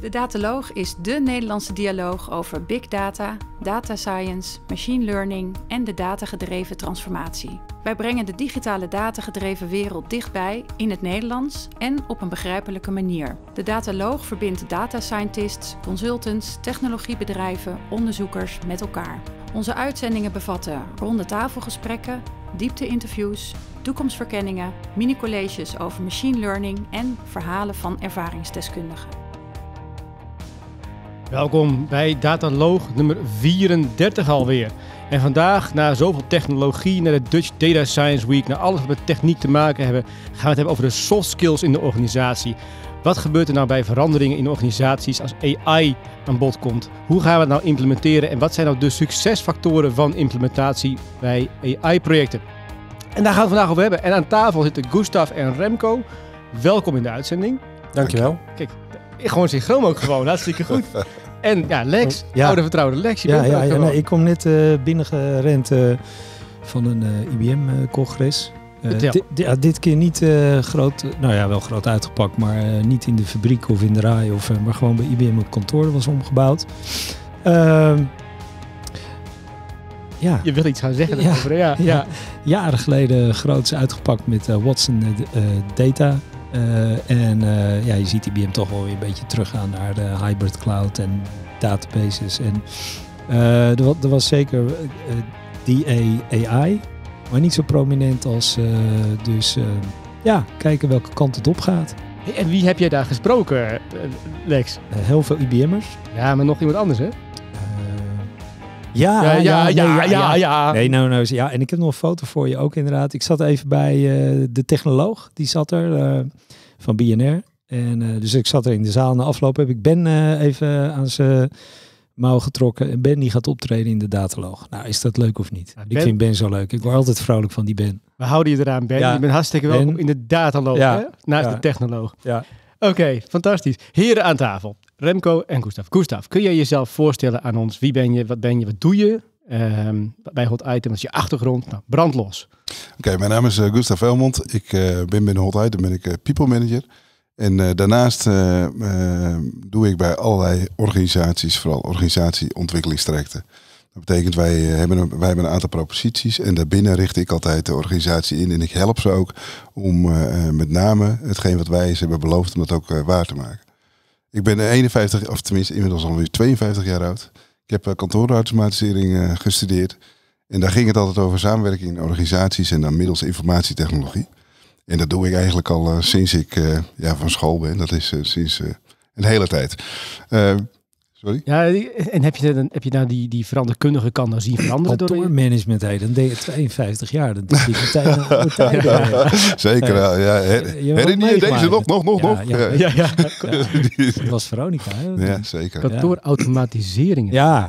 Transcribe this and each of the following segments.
De Dataloog is dé Nederlandse dialoog over big data, data science, machine learning en de datagedreven transformatie. Wij brengen de digitale datagedreven wereld dichtbij in het Nederlands en op een begrijpelijke manier. De Dataloog verbindt data scientists, consultants, technologiebedrijven, onderzoekers met elkaar. Onze uitzendingen bevatten ronde tafelgesprekken, diepte-interviews, toekomstverkenningen, mini-colleges over machine learning en verhalen van ervaringsdeskundigen. Welkom bij Dataloog nummer 34 alweer. En vandaag, na zoveel technologie, naar de Dutch Data Science Week, naar alles wat met techniek te maken hebben, gaan we het hebben over de soft skills in de organisatie. Wat gebeurt er nou bij veranderingen in organisaties als AI aan bod komt? Hoe gaan we het nou implementeren en wat zijn nou de succesfactoren van implementatie bij AI-projecten? En daar gaan we het vandaag over hebben. En aan tafel zitten Gustav en Remco. Welkom in de uitzending. Dankjewel. Kijk, gewoon synchroon ook gewoon. Hartstikke goed. En ja, Lex, oh, ja. oude vertrouwde Lex. ja, ja, ja nee, ik kom net uh, binnengerend eh, van een eh, IBM-congres. Dit, keer niet groot, nou ja, wel groot uitgepakt, maar niet in de fabriek of in de raai, of, maar gewoon bij IBM op kantoor was omgebouwd. Ehm, ja. Je wil iets gaan zeggen ja, over, ja, ja, Jaren geleden groots uitgepakt met Watson Data eh, en eh, ja, je ziet IBM toch wel weer een beetje teruggaan naar de hybrid cloud en databases. En eh, er, er, was zeker AI, maar niet zo prominent als dus ja, kijken welke kant het op gaat. En wie heb jij daar gesproken, Lex? heel veel IBM'ers. Ja, maar nog iemand anders, hè? Ja, ja, ja, ja, ja, Nee, nou, nou, ja. En ik heb nog een foto voor je ook inderdaad. Ik zat even bij eh, de technoloog, die zat er, eh, van BNR. En, eh, dus ik zat er in de zaal. Na afloop heb ik Ben even aan zijn mouw getrokken. En Ben die gaat optreden in de dataloog. Nou, is dat leuk of niet? ik vind Ben zo leuk. Ik word altijd vrolijk van die Ben. We houden je eraan, Ben. Ja, je bent hartstikke welkom in de dataloog, hè? naast de technoloog. Ja. Oké, fantastisch. Heren aan tafel, Remco en Gustav. Gustav, kun jij jezelf voorstellen aan ons? Wie ben je, wat ben je, wat doe je? bij ehm, Hot Item, wat je achtergrond? Nou, brandlos. Oké, mijn naam is uh, Gustav Elmond. Ik eh, ben binnen Hot Item ben ik, eh, people manager. En daarnaast doe ik bij allerlei organisaties, vooral organisatieontwikkelingstrajecten. Dat betekent, wij eh, hebben, een, wij hebben een aantal proposities en daarbinnen richt ik altijd de organisatie in. En ik help ze ook om eh, eh, met name hetgeen wat wij ze hebben beloofd, om dat ook waar te maken. Ik ben 51, of tenminste inmiddels alweer 52 jaar oud. Ik heb kantoorautomatisering gestudeerd. En daar ging het altijd over samenwerking in organisaties en dan middels informatietechnologie. En dat doe ik eigenlijk al sinds ik ja, van school ben. Dat is sinds een hele tijd. Sorry? Ja, en heb je, dan, heb je nou die, die veranderkundige kan dan zien veranderen? Kantoormanagement heet, dan deed 52 jaar. Dan is die de tijd, ja, Zeker, ja. Herinner je deze nog, nog, nog, nog? Ja, ja. Dat was Veronica. Hè? Ja, zeker. Kantoorautomatisering. Ja.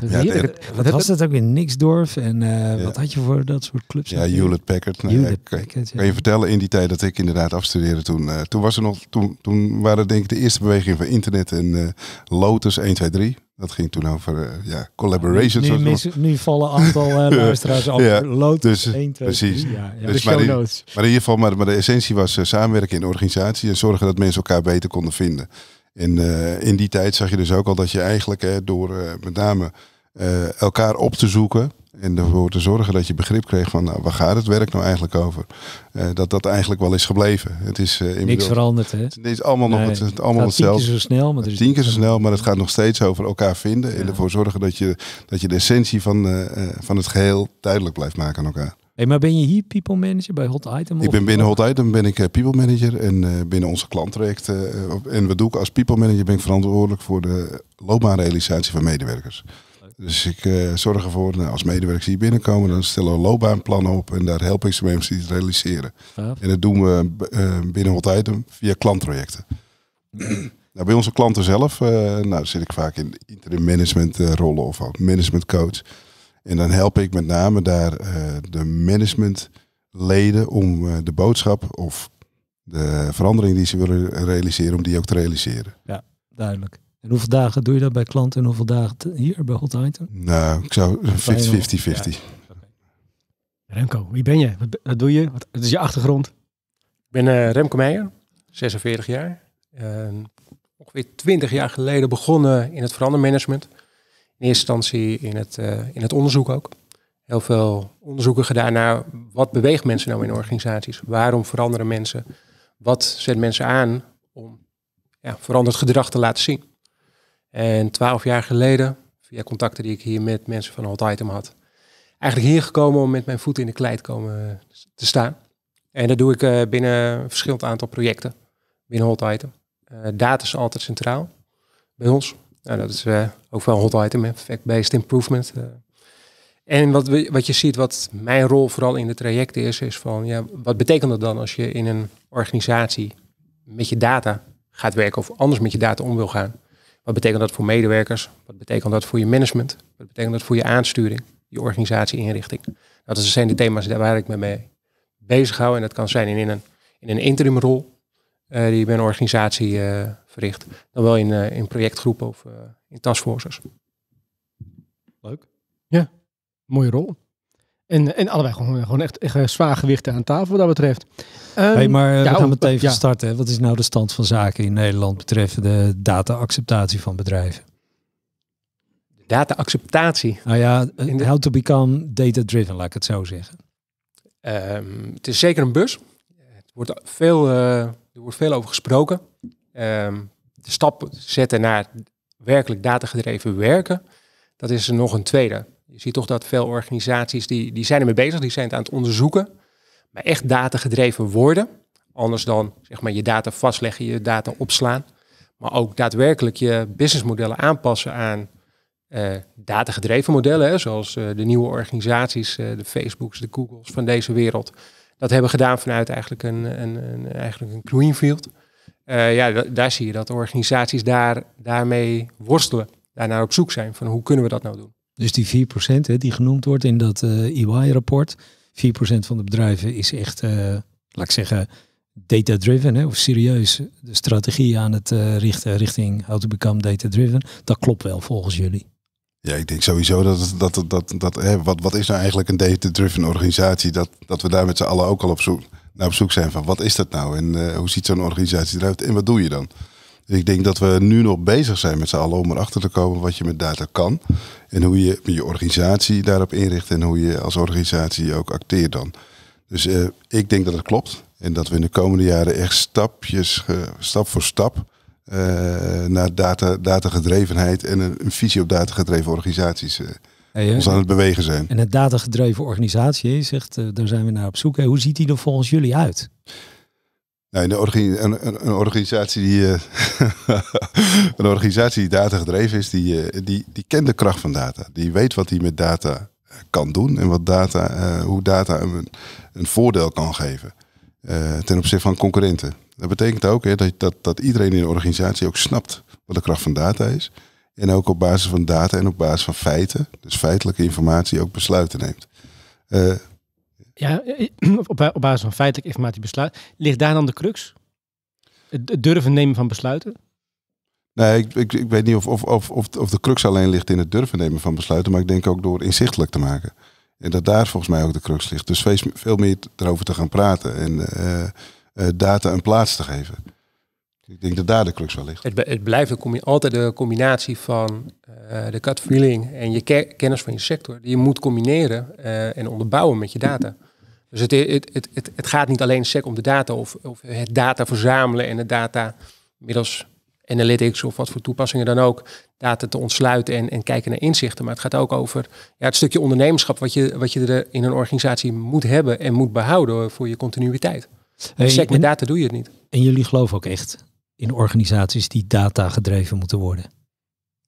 Wat was dat ook in Nixdorf? En eh, wat had je voor dat soort clubs? Ja, Hewlett Packard. Nou, Hewlett Packard kan, je vertellen, in die tijd dat ik inderdaad afstudeerde, toen, eh, toen, was er nog, toen, toen waren denk ik de eerste beweging van internet en eh, Lotus 1, 2, 3. Dat ging toen over eh, ja, collaborations. nu, nu, vallen een aantal uh, luisteraars af. Dus, ja, dus, precies. ja, dus, maar, in, maar, in, ieder geval, maar, de essentie was eh, samenwerken in organisatie en zorgen dat mensen elkaar beter konden vinden. En in die tijd zag je dus ook al dat je eigenlijk door met name elkaar op te zoeken, en ervoor te zorgen dat je begrip kreeg van nou, waar gaat het werk nou eigenlijk over. Eh, dat dat eigenlijk wel is gebleven. Het is eh, niks veranderd, hè? Het is allemaal nog het, allemaal hetzelfde. Tien keer zo snel, maar, is tien keer zo snel, maar het gaat nog steeds over elkaar vinden. En ervoor zorgen dat je, dat je de essentie van, eh, van het geheel duidelijk blijft maken aan elkaar. Hey, maar ben je hier people manager bij Hot Item? Ik ben binnen Hot Item ben ik people manager en binnen onze klanttrajecten. en wat doe ik als people manager? Ben ik verantwoordelijk voor de loopbaanrealisatie van medewerkers. Dus ik eh, zorg ervoor, nou, als medewerkers hier binnenkomen, dan stellen we loopbaanplannen op en daar help ik ze mee om ze te realiseren. En dat doen we eh, binnen Hot Item via klantprojecten. nou, bij onze klanten zelf uh, nou, zit ik vaak in interim management rollen of management coach. En dan help ik met name daar de managementleden om de boodschap of de verandering die ze willen realiseren, om die ook te realiseren. Ja, duidelijk. En hoeveel dagen doe je dat bij klanten en hoeveel dagen hier bij Hot Item? Nou, ik zou 50 50 Remco, wie ben je? Wat, doe je? Wat, is je achtergrond? Ik ben eh, Remco Meijer, 46 jaar. Ehm, ongeveer 20 jaar geleden begonnen in het verandermanagement. In eerste instantie in het, eh, in het onderzoek ook. Heel veel onderzoeken gedaan naar wat beweegt mensen nou in organisaties? Waarom veranderen mensen? Wat zet mensen aan om ja, veranderd gedrag te laten zien? En twaalf jaar geleden, via contacten die ik hier met mensen van Hot Item had, eigenlijk hier gekomen om met mijn voeten in de klei te komen eh, te staan. En dat doe ik eh, binnen een verschillend aantal projecten binnen Hot Item. Eh, data is altijd centraal bij ons. Nou, dat is ook wel een Hot Item, fact-based improvement. En wat, we, wat je ziet, wat mijn rol vooral in de trajecten is, is van ja, wat betekent dat dan als je in een organisatie met je data gaat werken of anders met je data om wil gaan? Wat betekent dat voor medewerkers? Wat betekent dat voor je management? Wat betekent dat voor je aansturing, je organisatie-inrichting? Dat zijn de thema's waar ik me mee bezig hou. En dat kan zijn in een, in een interimrol uh, die bij een organisatie eh, verricht. Dan wel in, eh, in projectgroepen of in taskforces. Leuk. Ja, mooie rol. En, en allebei gewoon, gewoon echt, echt zwaar gewichten aan tafel wat dat betreft. Ehm, hey, maar eh, ja, we gaan oh, meteen ja. starten. Wat is nou de stand van zaken in Nederland betreffende data-acceptatie van bedrijven? Data-acceptatie? Nou ja, eh, de... how to become data-driven, laat ik het zo zeggen. Ehm, het is zeker een bus. Het wordt veel, eh, er wordt veel over gesproken. Ehm, de stap zetten naar werkelijk datagedreven werken, dat is nog een tweede. Je ziet toch dat veel organisaties die, die zijn ermee bezig, die zijn het aan het onderzoeken maar echt data gedreven worden. Anders dan zeg maar, je data vastleggen, je data opslaan. Maar ook daadwerkelijk je businessmodellen aanpassen aan uh, eh, data gedreven modellen. zoals eh, de nieuwe organisaties, eh, de Facebooks, de Googles van deze wereld. Dat hebben gedaan vanuit eigenlijk een, een, een eigenlijk een greenfield. ja, daar zie je dat organisaties daar, daarmee worstelen. Daarnaar op zoek zijn van hoe kunnen we dat nou doen. Dus die 4% hè, die genoemd wordt in dat EY-rapport e 4% van de bedrijven is echt, eh, laat ik zeggen, data-driven of serieus de strategie aan het eh, richten richting how to become data-driven. Dat klopt wel volgens jullie. Ja, ik denk sowieso dat, dat, dat, dat, hè, wat, wat is nou eigenlijk een data-driven organisatie? Dat, dat we daar met z'n allen ook al op zoek, naar op zoek zijn van wat is dat nou en eh, hoe ziet zo'n organisatie eruit en wat doe je dan? ik denk dat we nu nog bezig zijn met z'n allen om erachter te komen wat je met data kan. En hoe je je organisatie daarop inricht en hoe je als organisatie ook acteert dan. Dus eh, ik denk dat het klopt. En dat we in de komende jaren echt stapjes, stap voor stap, eh, naar data, datagedrevenheid en een, een visie op datagedreven organisaties eh, hey, ons aan het bewegen zijn. En een datagedreven organisatie, zegt, daar zijn we naar op zoek. hoe ziet die er volgens jullie uit? Nee, een, een, organisatie die, eh, een organisatie die data gedreven is, die, eh, die, die kent de kracht van data. Die weet wat hij met data eh, kan doen en wat data, hoe data een, een voordeel kan geven ten opzichte van concurrenten. Dat betekent ook hè, dat, dat, dat iedereen in een organisatie ook snapt wat de kracht van data is. En ook op basis van data en op basis van feiten, dus feitelijke informatie, ook besluiten neemt. Ja, eh, op, basis van feitelijk informatie besluit. Ligt daar dan de crux? Het durven nemen van besluiten? Nee, ik, ik, ik weet niet of, of, of, of de crux alleen ligt in het durven nemen van besluiten, maar ik denk ook door inzichtelijk te maken. En dat daar volgens mij ook de crux ligt. Dus veel, meer erover te gaan praten en eh, eh, data een plaats te geven. Ik denk dat daar de crux wel ligt. Het, het blijft een altijd een combinatie van de cut feeling en je kennis van je sector. Die je moet combineren en onderbouwen met je data. Dus het, het, het, het, het gaat niet alleen sec om de data of, of het data verzamelen en de data middels analytics of wat voor toepassingen dan ook, data te ontsluiten en, en kijken naar inzichten. Maar het gaat ook over ja, het stukje ondernemerschap wat je, wat je er in een organisatie moet hebben en moet behouden voor je continuïteit. SEC met data doe je het niet. En jullie geloven ook echt in organisaties die data gedreven moeten worden?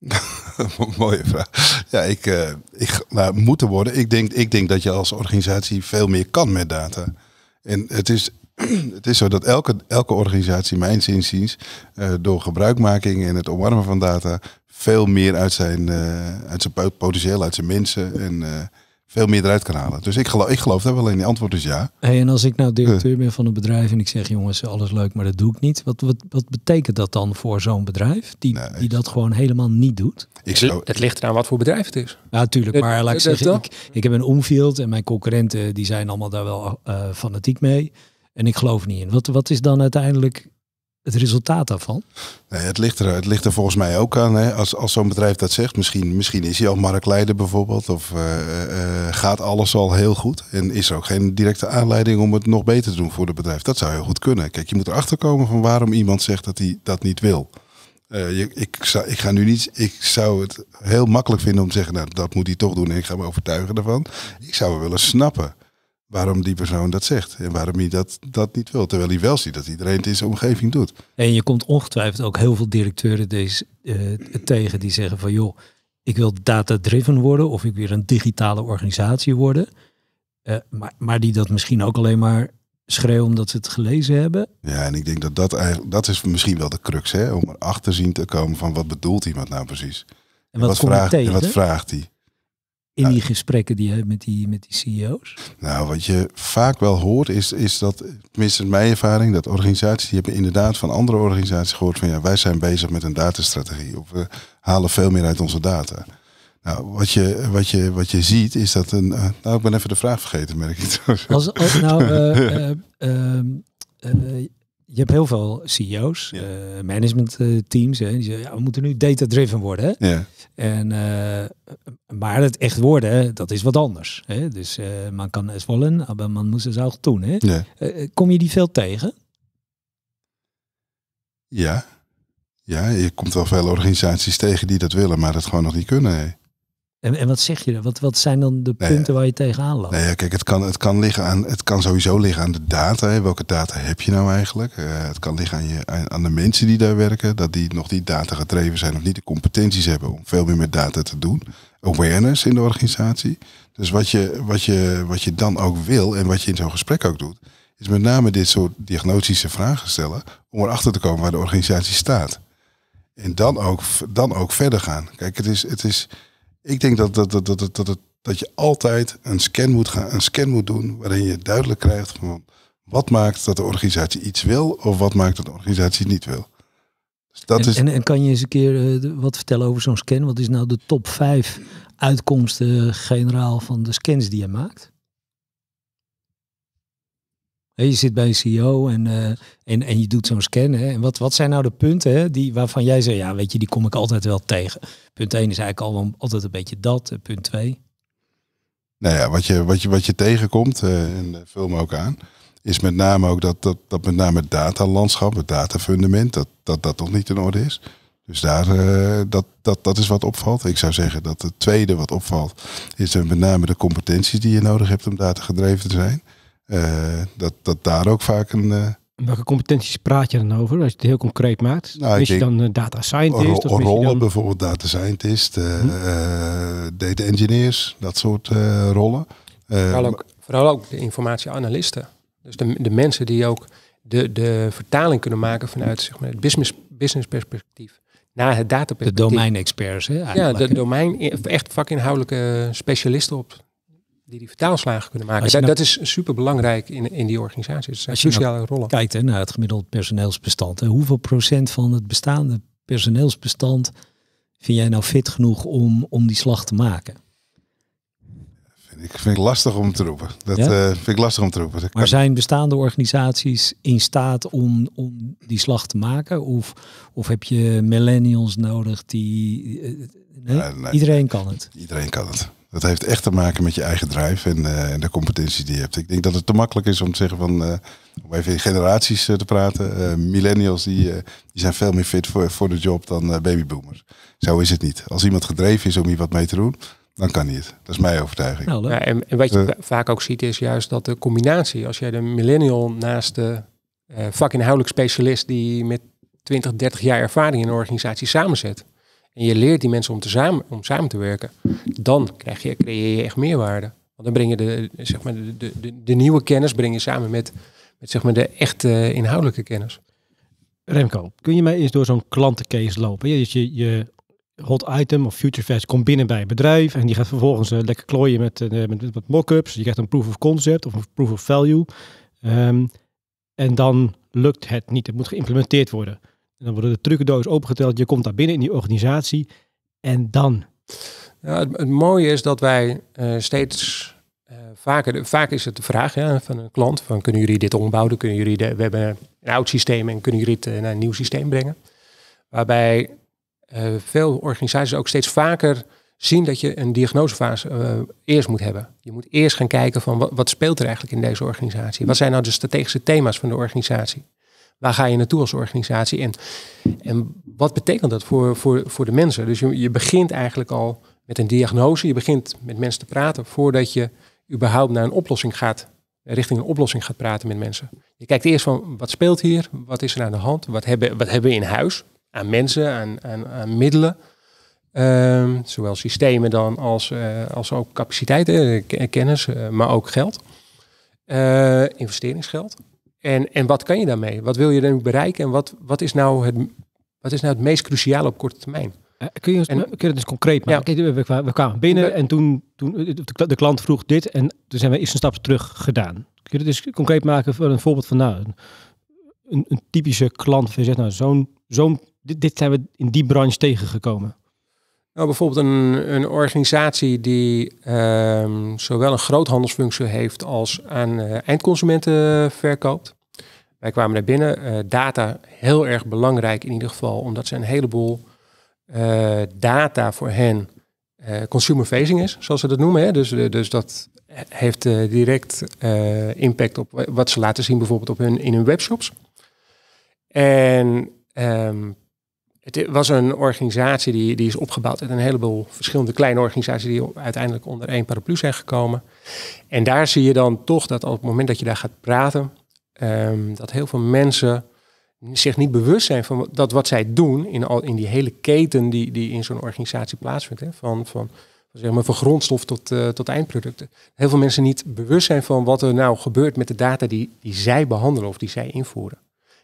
Mooie vraag. Ja, ik, uh, ik nou, moeten worden. Ik denk, ik denk dat je als organisatie veel meer kan met data. En het is, het is zo dat elke, elke organisatie, mijn zinziens, eh, door gebruikmaking en het omarmen van data veel meer uit zijn, eh, uit zijn potentieel, uit zijn mensen en veel meer eruit kan halen. Dus ik geloof, ik geloof daar wel in. Die antwoord is ja. en als ik nou eh. directeur ben van een bedrijf en ik zeg jongens, alles leuk, maar dat doe ik niet. Wat, wat, wat betekent dat dan voor zo'n bedrijf die, die dat gewoon helemaal niet doet? Ik zou... Het ligt eraan wat voor bedrijf het is. Ja, natuurlijk. Maar laat ik zeggen, ik, ik, heb een omfield en mijn concurrenten die zijn allemaal daar wel eh, fanatiek mee. En ik geloof niet in. Wat, wat is dan uiteindelijk het resultaat daarvan? Nee, het, ligt er, het ligt er volgens mij ook aan. Hè. Als, als zo'n bedrijf dat zegt, misschien, misschien is hij al marktleider bijvoorbeeld. Of eh, eh, eh, gaat alles al heel goed. En is er ook geen directe aanleiding om het nog beter te doen voor het bedrijf. Dat zou heel goed kunnen. Kijk, je moet erachter komen van waarom iemand zegt dat hij dat niet wil. je, ik, zou, ik ga nu niet. Ik zou het heel makkelijk vinden om te zeggen, nou, dat moet hij toch doen en ik ga me overtuigen daarvan. Ik zou hem willen snappen waarom die persoon dat zegt en waarom hij dat, dat niet wil. Terwijl hij wel ziet dat iedereen het in zijn omgeving doet. En je komt ongetwijfeld ook heel veel directeuren deze, eh, tegen die zeggen van joh, ik wil data-driven worden of ik wil een digitale organisatie worden. Eh, maar, maar die dat misschien ook alleen maar schreeuwen omdat ze het gelezen hebben. Ja, en ik denk dat dat eigenlijk, dat is misschien wel de crux, hè? om erachter zien te komen van wat bedoelt iemand nou precies. wat, vraagt, en wat vraagt hij? in die gesprekken die je hebt met die, met die CEO's? Nou, wat je vaak wel hoort is, is dat, tenminste mijn ervaring, dat organisaties, die hebben inderdaad van andere organisaties gehoord van ja, wij zijn bezig met een datastrategie of we halen veel meer uit onze data. Nou, wat je, wat je, wat je ziet is dat een, eh, nou ik ben even de vraag vergeten merk ik. Als, als nou, eh, eh, ehm, je hebt heel veel CEO's, ja. Eh, management eh, teams, hè, die zeggen, ja, we moeten nu data-driven worden. Ja. En, eh, maar het echt worden, dat is wat anders. Hè? Dus man kan het wollen, maar man moet het ook doen. Hè? kom je die veel tegen? Ja. ja, je komt wel veel organisaties tegen die dat willen, maar dat gewoon nog niet kunnen. Hè? En, en wat zeg je dan? Wat, wat zijn dan de punten waar je tegenaan loopt? Nee, kijk, het kan, het, kan liggen aan, het kan sowieso liggen aan de data. Welke data heb je nou eigenlijk? Eh, het kan liggen aan, je, aan, aan, de mensen die daar werken. Dat die nog niet data gedreven zijn of niet de competenties hebben om veel meer met data te doen. Awareness in de organisatie. Dus wat je, wat je, wat je dan ook wil en wat je in zo'n gesprek ook doet, is met name dit soort diagnostische vragen stellen om erachter te komen waar de organisatie staat. En dan ook, dan ook verder gaan. Kijk, het is. Het is ik denk dat, dat, dat, dat, dat, dat, dat je altijd een scan, moet gaan, een scan moet doen waarin je duidelijk krijgt van wat maakt dat de organisatie iets wil of wat maakt dat de organisatie niet wil. Dus dat en, is... en, en, kan je eens een keer eh, wat vertellen over zo'n scan? Wat is nou de top 5 uitkomsten eh, generaal van de scans die je maakt? Je zit bij een CEO en, eh, en, en je doet zo'n scan. Hè. En wat, wat zijn nou de punten hè, die, waarvan jij zegt, ja weet je, die kom ik altijd wel tegen. Punt 1 is eigenlijk al, altijd een beetje dat. Eh, punt 2. Nou ja, wat je, wat je, wat je tegenkomt, eh, en vul me ook aan, is met name ook dat, dat, dat met name het datalandschap, het datafundament, dat, dat dat nog niet in orde is. Dus daar, dat, dat, dat is wat opvalt. Ik zou zeggen dat het tweede wat opvalt, is met name de competenties die je nodig hebt om data gedreven te zijn. Eh, dat, dat daar ook vaak een... Eh, welke competenties praat je dan over, als je het heel concreet maakt? Nou, je dan eh, data scientist? of rollen dan... bijvoorbeeld, data scientist, hm? data engineers, dat soort rollen. Vooral ook, vooral, ook, de informatieanalisten. Dus de, de mensen die ook de, de vertaling kunnen maken vanuit zeg maar, het business, business perspectief. Naar het dataperspectief. De domeinexperts, Eigenlijk. Ja, de domein, echt vakinhoudelijke specialisten op die vertaalslagen kunnen maken. Nou- dat, is super belangrijk in, in die organisaties. Dat nou rollen. Kijk naar het gemiddeld personeelsbestand. Hoeveel procent van het bestaande personeelsbestand vind jij nou fit genoeg om, om die slag te maken? ik vind het lastig om te roepen. Dat vind ik lastig om te roepen. Eh, maar zijn bestaande organisaties in staat om, om die slag te maken? Of, of heb je millennials nodig die. Eh, eh, iedereen kan het. Iedereen kan het. Dat heeft echt te maken met je eigen drijf en, eh, en, de competentie die je hebt. Ik denk dat het te makkelijk is om te zeggen van, eh, om even in generaties eh, te praten. millennials die, die zijn veel meer fit voor, voor de job dan babyboomers. Zo is het niet. Als iemand gedreven is om hier wat mee te doen, dan kan hij het. Dat is mijn overtuiging. Nou, ja, en, en, wat je vaak ook ziet is juist dat de combinatie, als jij de millennial naast de vakinhoudelijk specialist die met 20, 30 jaar ervaring in een organisatie samenzet en je leert die mensen om, te samen, om samen te werken, dan krijg je, creëer je echt meerwaarde. Want dan breng je de, zeg maar, de, de, de nieuwe kennis breng je samen met, met zeg maar de echte eh, inhoudelijke kennis. Remco, kun je mij eens door zo'n klantencase lopen? Je, je, je hot item of future fast komt binnen bij een bedrijf en die gaat vervolgens eh, lekker klooien met, uh, met, met, met mock-ups. Je krijgt een proof of concept of een proof of value. Ehm, en dan lukt het niet. Het moet geïmplementeerd worden dan worden de trucendoos opengeteld. Je komt daar binnen in die organisatie. En dan? Ja, het, mooie is dat wij eh, steeds eh, vaker, vaak is het de vraag ja, van een klant: van, kunnen jullie dit ombouwen? Kunnen jullie de, we hebben een oud systeem en kunnen jullie het eh, naar een nieuw systeem brengen? Waarbij veel organisaties ook steeds vaker zien dat je een diagnosefase eerst moet hebben. Je moet eerst gaan kijken van wat, speelt er eigenlijk in deze organisatie? Wat zijn nou de strategische thema's van de organisatie? waar ga je naartoe als organisatie en, en wat betekent dat voor, voor, voor de mensen? Dus je, je begint eigenlijk al met een diagnose, je begint met mensen te praten voordat je überhaupt naar een oplossing gaat, richting een oplossing gaat praten met mensen. Je kijkt eerst van wat speelt hier, wat is er aan de hand, wat hebben, wat hebben we in huis aan mensen, aan, aan, aan middelen. Ehm, zowel systemen dan als, uh, als ook capaciteiten, eh, kennis, eh, maar ook geld. investeringsgeld. En, en wat kan je daarmee? Wat wil je dan bereiken? En wat, wat, is nou het, wat is nou het meest cruciale op korte termijn? Eh, kun je, en, kun je dat dus concreet maken? Ja. We, kwamen, we, kwamen binnen en toen, toen eh, de klant vroeg dit en toen zijn we eerst een stap terug gedaan. Kun je het dus concreet maken voor een voorbeeld van nou, een, een typische klant? Je zegt nou, zo'n, zo'n, dit zijn we in die branche tegengekomen. Nou, bijvoorbeeld een, een organisatie die ehm, zowel een groothandelsfunctie heeft als aan eh, eindconsumenten verkoopt. Wij kwamen daar binnen. Eh, data heel erg belangrijk in ieder geval, omdat ze een heleboel eh, data voor hen consumer facing is, zoals ze dat noemen. Hè? Dus, dus dat heeft direct impact op wat ze laten zien bijvoorbeeld op hun, in hun webshops. En ehm, het was een organisatie die, die is opgebouwd uit een heleboel verschillende kleine organisaties die uiteindelijk onder één paraplu zijn gekomen. En daar zie je dan toch dat op het moment dat je daar gaat praten, ehm, dat heel veel mensen zich niet bewust zijn van dat wat zij doen in, al, in die hele keten die, die in zo'n organisatie plaatsvindt. Hè? Van, van, zeg maar, van grondstof tot, eh, tot eindproducten. Heel veel mensen niet bewust zijn van wat er nou gebeurt met de data die, die zij behandelen of die zij invoeren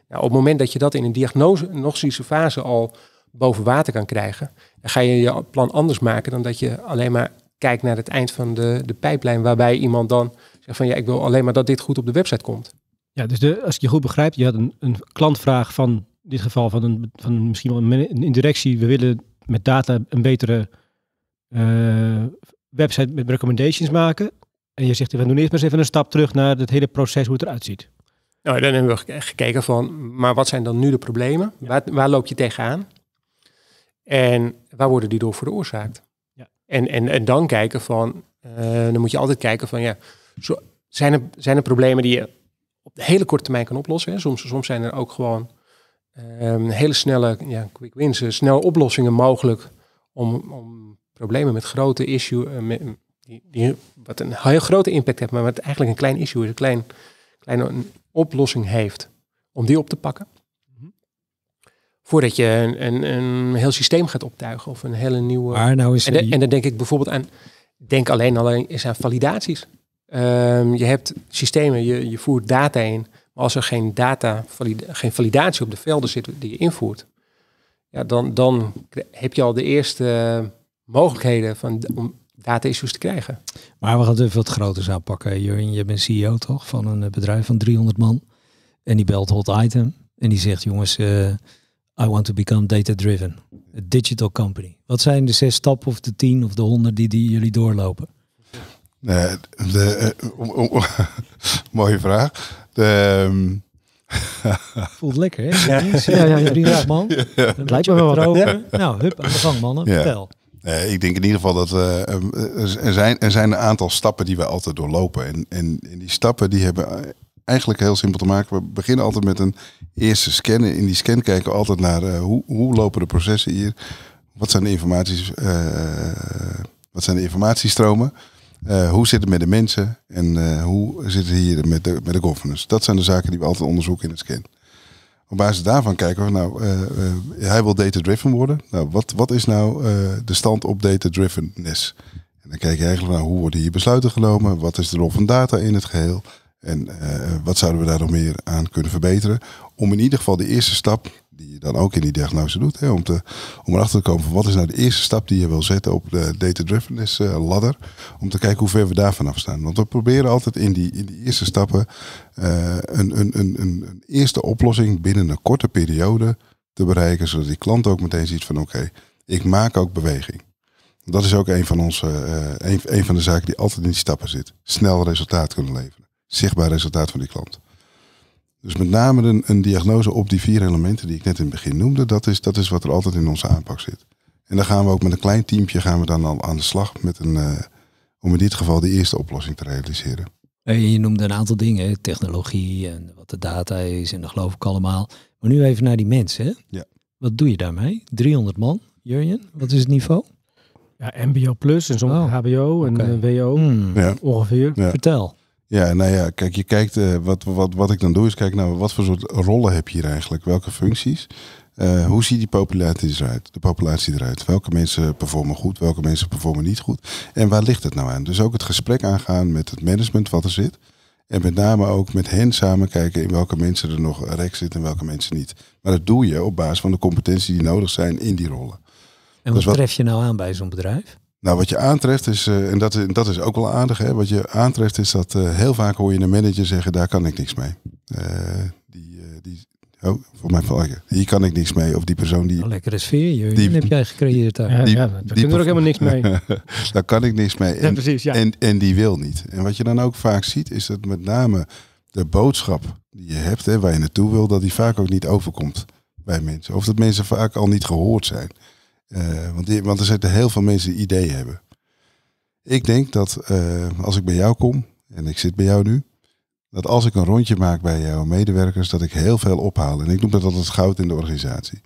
op het moment dat je dat in een diagnostische fase al boven water kan krijgen, dan ga je je plan anders maken dan dat je alleen maar kijkt naar het eind van de, de pijplijn, waarbij iemand dan zegt van ja, ik wil alleen maar dat dit goed op de website komt. Ja, dus de, als ik je goed begrijp, je had een, een klantvraag van, in dit geval van, een, van misschien wel een, indirectie. we willen met data een betere eh, website met recommendations maken. En je zegt, we doen eerst maar eens even een stap terug naar het hele proces, hoe het eruit ziet. Nou, dan hebben we gekeken van, maar wat zijn dan nu de problemen? Waar, waar, loop je tegenaan? En waar worden die door veroorzaakt? Ja. En, en, en dan kijken van, eh, dan moet je altijd kijken van, ja, zo, zijn, er, zijn er problemen die je op de hele korte termijn kan oplossen? Soms, soms zijn er ook gewoon ehm, hele snelle ja, quick wins, eh, snelle oplossingen mogelijk om, om problemen met grote issues, eh, die, die, wat een heel grote impact hebben, maar wat eigenlijk een klein issue is, een klein, klein oplossing heeft, om die op te pakken. Voordat je een, een, een heel systeem gaat optuigen of een hele nieuwe. Maar nou is en, en dan denk ik bijvoorbeeld aan, denk alleen alleen is aan validaties. Ehm, je hebt systemen, je, je voert data in. Maar als er geen data, valide, geen validatie op de velden zit die je invoert, ja, dan, dan heb je al de eerste mogelijkheden van, om, data-issues te krijgen. Maar we gaan het even wat groter aanpakken. Jurgen, je bent CEO toch van een bedrijf van 300 man. En die belt Hot Item. En die zegt, jongens, I want to become data-driven. A digital company. Wat zijn de zes stappen of de tien of de honderd die, die jullie doorlopen? Nee, de, mooie vraag. De, Voelt lekker, hè? Ja, ja, ja. man. Ja, Lijkt me wel wat over. Nou, hup, aan de gang, mannen. Vertel. Eh, ik denk in ieder geval dat eh, ehm, er, zijn, er zijn een aantal stappen die we altijd doorlopen. En, en, die stappen die hebben eh, eigenlijk heel simpel te maken. We beginnen altijd met een eerste scan. In die scan kijken we altijd naar hoe, hoe lopen de processen hier. Wat zijn de, informaties, wat zijn de informatiestromen? hoe zit het met de mensen? En hoe zit het hier met de, met de governance? Dat zijn de zaken die we altijd onderzoeken in het scan op basis daarvan kijken we, nou, eh, eh, hij wil data-driven worden. Nou, wat, wat is nou eh, de stand op data-drivenness? En dan kijk je eigenlijk naar hoe worden hier besluiten genomen? Wat is de rol van data in het geheel? En wat zouden we daar nog meer aan kunnen verbeteren? Om in ieder geval de eerste stap die je dan ook in die diagnose doet. Hè, om, te, om erachter te komen van wat is nou de eerste stap die je wil zetten op de data-drivenness eh, ladder. Om te kijken hoe ver we daar vanaf staan. Want we proberen altijd in die, in die eerste stappen eh, een, een, een, een, eerste oplossing binnen een korte periode te bereiken. Zodat die klant ook meteen ziet van oké, ik maak ook beweging. Dat is ook een van, onze, eh, een, een van de zaken die altijd in die stappen zit. Snel resultaat kunnen leveren. Zichtbaar resultaat van die klant. Dus met name een, een, diagnose op die vier elementen die ik net in het begin noemde, dat is, dat is wat er altijd in onze aanpak zit. En dan gaan we ook met een klein teampje gaan we dan al aan de slag met een, eh, om in dit geval de eerste oplossing te realiseren. Eh, je noemde een aantal dingen, technologie en wat de data is en dat geloof ik allemaal. Maar nu even naar die mensen. Ja. Wat doe je daarmee? 300 man, Jurjen, wat is het niveau? Ja, MBO plus en sommige oh, HBO en eh, WO hmm. ja. ongeveer. Ja. Vertel. Ja, nou ja, kijk, je kijkt, eh, wat, wat, wat ik dan doe is kijk nou, wat voor soort rollen heb je hier eigenlijk? Welke functies? Eh, hoe ziet die populatie eruit? De populatie eruit. Welke mensen performen goed, welke mensen performen niet goed? En waar ligt het nou aan? Dus ook het gesprek aangaan met het management wat er zit. En met name ook met hen samen kijken in welke mensen er nog rek zitten en welke mensen niet. Maar dat doe je op basis van de competenties die nodig zijn in die rollen. En wat, dus wat... tref je nou aan bij zo'n bedrijf? Nou, wat je aantreft is, eh, en dat, dat is ook wel aardig, hè? wat je aantreft is dat eh, heel vaak hoor je een manager zeggen, daar kan ik niks mee. Eh, die, die, oh, voor mijn volgen. Hier kan ik niks mee. Of die persoon die... Oh, lekkere sfeer, Die, heb jij gecreëerd daar. die, daar kunnen we ook helemaal niks mee. daar kan ik niks mee. En, precies, En, en die wil niet. En wat je dan ook vaak ziet, is dat met name de boodschap die je hebt, hè, waar je naartoe wil, dat die vaak ook niet overkomt bij mensen. Of dat mensen vaak al niet gehoord zijn. Eh, want, er zitten heel veel mensen die ideeën hebben. Ik denk dat eh, als ik bij jou kom, en ik zit bij jou nu, dat als ik een rondje maak bij jouw medewerkers, dat ik heel veel ophaal. En ik noem dat altijd goud in de organisatie.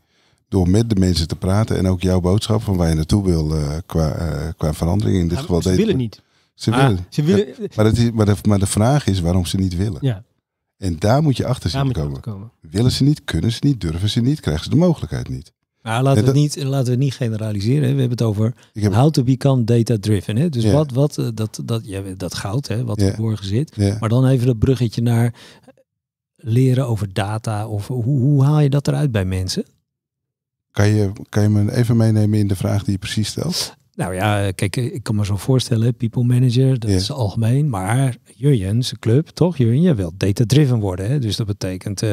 Door met de mensen te praten en ook jouw boodschap van waar je naartoe wil eh, qua, qua verandering. In dit ah, geval ze willen niet. Ze ah, willen. Ze willen maar, is, maar, de, vraag is waarom ze niet willen. Ja. En daar moet je achter zien komen. komen. Willen ze niet, kunnen ze niet, durven ze niet, krijgen ze de mogelijkheid niet. Nou, laten, we niet, laten we niet generaliseren. Hè. We hebben het over how to become data driven. Hè? Dus wat, wat eh, dat, dat, ja, dat goud hè, wat ja. verborgen zit. Maar dan even dat bruggetje naar leren over data. Of hoe, hoe haal je dat eruit bij mensen? Kan je, kan je me even meenemen in de vraag die je precies stelt? Nou ja, eh, kijk, eh, ik kan me zo voorstellen, people manager, dat is algemeen. Maar Jurjen, zijn club, toch? Jurjen, je wilt data-driven worden. Hè? Dus dat betekent,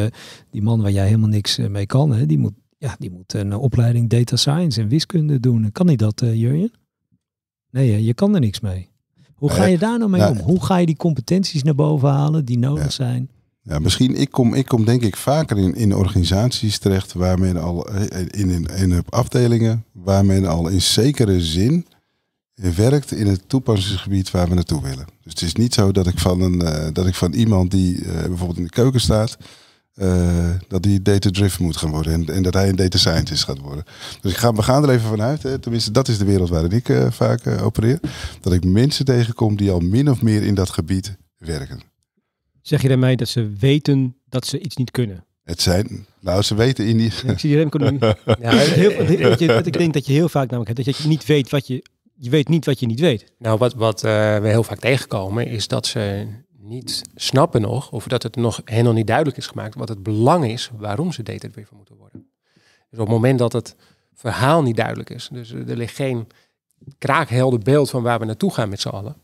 die man waar jij helemaal niks mee kan, hè, die moet ja, die moet een eh, opleiding data science en wiskunde doen. Kan die dat, uh, Jurjen? Nee, je kan er niks mee. Hoe ga eh, je daar nou mee nou, om? Hoe ga je die competenties naar boven halen die nodig zijn? Ja, misschien, ik kom, ik kom denk ik vaker in, in organisaties terecht waar men al, in, in, in afdelingen, waar men al in zekere zin werkt in het toepassingsgebied waar we naartoe willen. Dus het is niet zo dat ik van, een, dat ik van iemand die bijvoorbeeld in de keuken staat, eh, dat die data-driven moet gaan worden en, en, dat hij een data scientist gaat worden. Dus ik ga, we gaan er even vanuit, hè, tenminste dat is de wereld waarin ik eh, vaak eh, opereer, dat ik mensen tegenkom die al min of meer in dat gebied werken. Zeg je daarmee dat ze weten dat ze iets niet kunnen? Het zijn, nou ze weten in die... ik zie je remco ja, Ik denk dat je heel vaak namelijk hebt, dat je niet weet wat je... Je weet niet wat je niet weet. Nou, wat, wat we heel vaak tegenkomen is dat ze niet snappen nog, of dat het nog, helemaal niet duidelijk is gemaakt wat het belang is waarom ze data-driven moeten worden. Dus op het moment dat het verhaal niet duidelijk is, dus er ligt geen kraakhelder beeld van waar we naartoe gaan met z'n allen,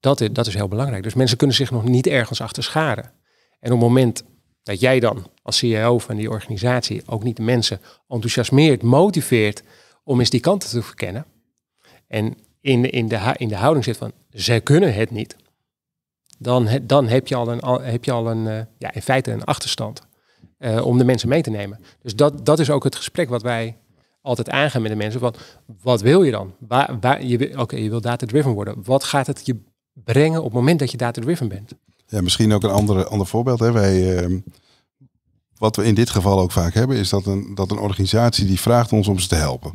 dat is, dat is heel belangrijk. Dus mensen kunnen zich nog niet ergens achter scharen. En op het moment dat jij dan als CEO van die organisatie ook niet de mensen enthousiasmeert, motiveert om eens die kanten te verkennen. En in, in, de, in de houding zit van, zij kunnen het niet dan, dan heb je al, een, heb je al een, eh, ja, in feite een achterstand eh, om de mensen mee te nemen. Dus dat, dat is ook het gesprek wat wij altijd aangaan met de mensen. van wat wil je dan? Waar, Oké, je wil data-driven worden. Wat gaat het je brengen op het moment dat je data-driven bent? Ja, misschien ook een andere, ander voorbeeld. Hè. Wij, ehm, wat we in dit geval ook vaak hebben, is dat een, dat een organisatie die vraagt ons om ze te helpen.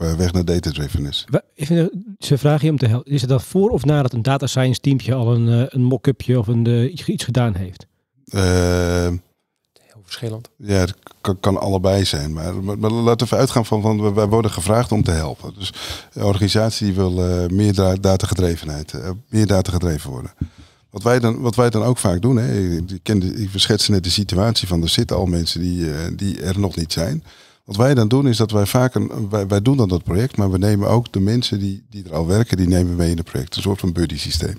Eh, weg naar data driven is. Eh, ze vragen je om te helpen. Is het dat voor of nadat een data science teamje al een, eh, een mock-upje of een, iets gedaan heeft? Ehm, Heel verschillend. Ja, het kan, allebei zijn. Maar, laten we uitgaan van, van wij worden gevraagd om te helpen. Dus organisatie organisatie wil meer datagedrevenheid, uh, meer gedreven worden. Wat wij, dan, wat wij dan ook vaak doen, hè, ik, ken ik schetsen net de situatie van er zitten al mensen die, die er nog niet zijn. Wat wij dan doen is dat wij vaak een, wij, wij doen dan dat project, maar we nemen ook de mensen die, die er al werken, die nemen mee in het project. Een soort van buddy systeem.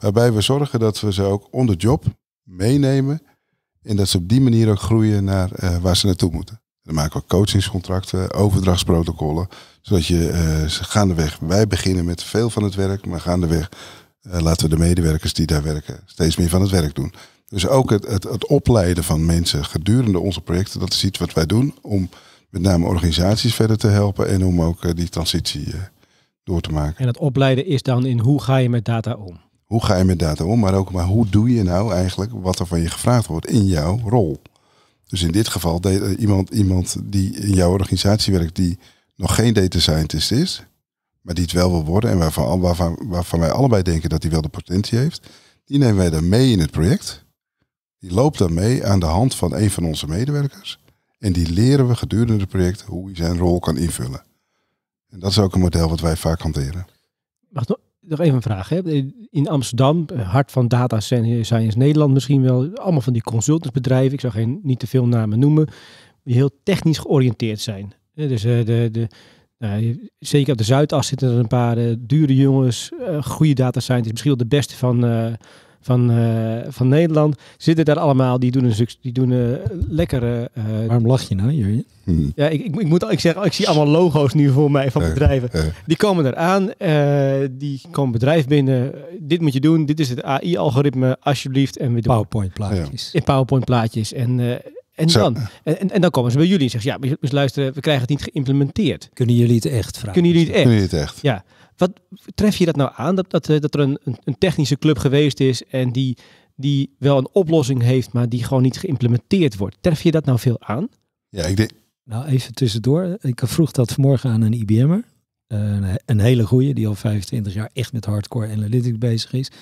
Waarbij we zorgen dat we ze ook onder job meenemen. En dat ze op die manier ook groeien naar eh, waar ze naartoe moeten. Dan maken we coachingscontracten, overdrachtsprotocollen. Zodat je uh, ze gaandeweg, wij beginnen met veel van het werk, maar gaandeweg uh, laten we de medewerkers die daar werken steeds meer van het werk doen. Dus ook het, het, het opleiden van mensen gedurende onze projecten, dat is iets wat wij doen om met name organisaties verder te helpen en om ook eh, die transitie eh, door te maken. En het opleiden is dan in hoe ga je met data om? Hoe ga je met data om, maar ook maar hoe doe je nou eigenlijk wat er van je gevraagd wordt in jouw rol? Dus in dit geval eh, iemand, iemand die in jouw organisatie werkt, die nog geen data scientist is, maar die het wel wil worden en waarvan, waarvan, waarvan wij allebei denken dat hij wel de potentie heeft, die nemen wij dan mee in het project. Die loopt dan mee aan de hand van een van onze medewerkers. En die leren we gedurende het project hoe hij zijn rol kan invullen. En dat is ook een model wat wij vaak hanteren. Wacht, nog, nog even een vraag. Hè? In Amsterdam, eh, hart van data science Nederland misschien wel, allemaal van die consultantsbedrijven, ik zou geen niet te veel namen noemen, die heel technisch georiënteerd zijn. Dus eh, de, de, nou, zeker op de Zuidas zitten er een paar eh, dure jongens, goede data scientists, misschien wel de beste van, van, eh, van Nederland zitten daar allemaal. Die doen een, stuk, die doen een eh, lekkere... Eh, Waarom lach je nou, Jurje? Hmm. Ja, ik, ik, ik, moet, ik, zeg, ik zie allemaal logo's nu voor mij van bedrijven. Die komen eraan, die komen bedrijf binnen. Dit moet je doen, dit is het AI-algoritme, alsjeblieft. En we doen PowerPoint-plaatjes. In PowerPoint-plaatjes. En... En dan, en, dan komen ze bij jullie en zeggen: Ja, luisteren, we krijgen het niet geïmplementeerd. Kunnen jullie het echt vragen? Kunnen jullie het echt? Jullie het echt? Ja. Wat tref je dat nou aan? Dat, dat, eh, er een, een technische club geweest is en die, die wel een oplossing heeft, maar die gewoon niet geïmplementeerd wordt. Tref je dat nou veel aan? Ja, ik denk. Nou, even tussendoor. Ik vroeg dat vanmorgen aan een IBM'er. Eh, een hele goeie, die al 25 jaar echt met hardcore analytics bezig is. 90%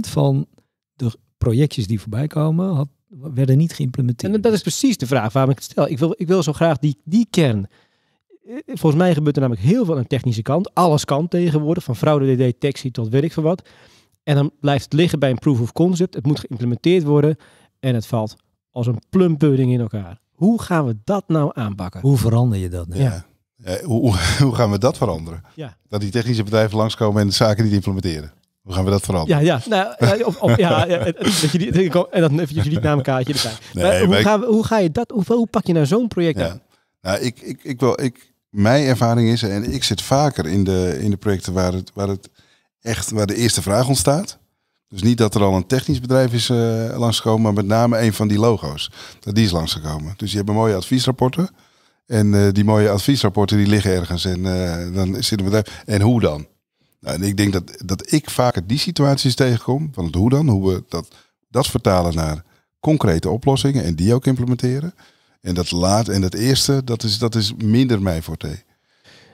van de projectjes die voorbij komen, had, werden niet geïmplementeerd. En dat is precies de vraag waarom ik het stel. Ik wil, ik wil zo graag die, die kern volgens mij gebeurt er namelijk heel veel aan de technische kant. Alles kan tegenwoordig, van fraude detectie tot weet ik veel wat. En dan blijft het liggen bij een proof of concept. Het moet geïmplementeerd worden en het valt als een plumpudding in elkaar. Hoe gaan we dat nou aanpakken? Hoe verander je dat nu? Ja. hoe, hoe, gaan we dat veranderen? Ja. Dat die technische bedrijven langskomen en de zaken niet implementeren. Hoe gaan we dat veranderen? Ja, ja. Nou, of, eh, of, ja, dat je die, en dat jullie je naamkaartje erbij. Nee, hoe, hoe, ga je dat, hoe, pak je nou zo'n project ja. aan? Nou, ik, ik, ik, wil, ik, mijn ervaring is, en ik zit vaker in de, in de projecten waar het, waar het echt waar de eerste vraag ontstaat. Dus niet dat er al een technisch bedrijf is uh, langsgekomen, maar met name een van die logo's. Dat die is langsgekomen. Dus je hebt mooie adviesrapporten. En eh, die mooie adviesrapporten die liggen ergens. En uh, dan zit een bedrijf. En hoe dan? Nou, en ik denk dat, dat ik vaker die situaties tegenkom. Van het hoe dan? Hoe we dat, dat vertalen naar concrete oplossingen en die ook implementeren. En dat laat en dat eerste, dat is, dat is minder mijn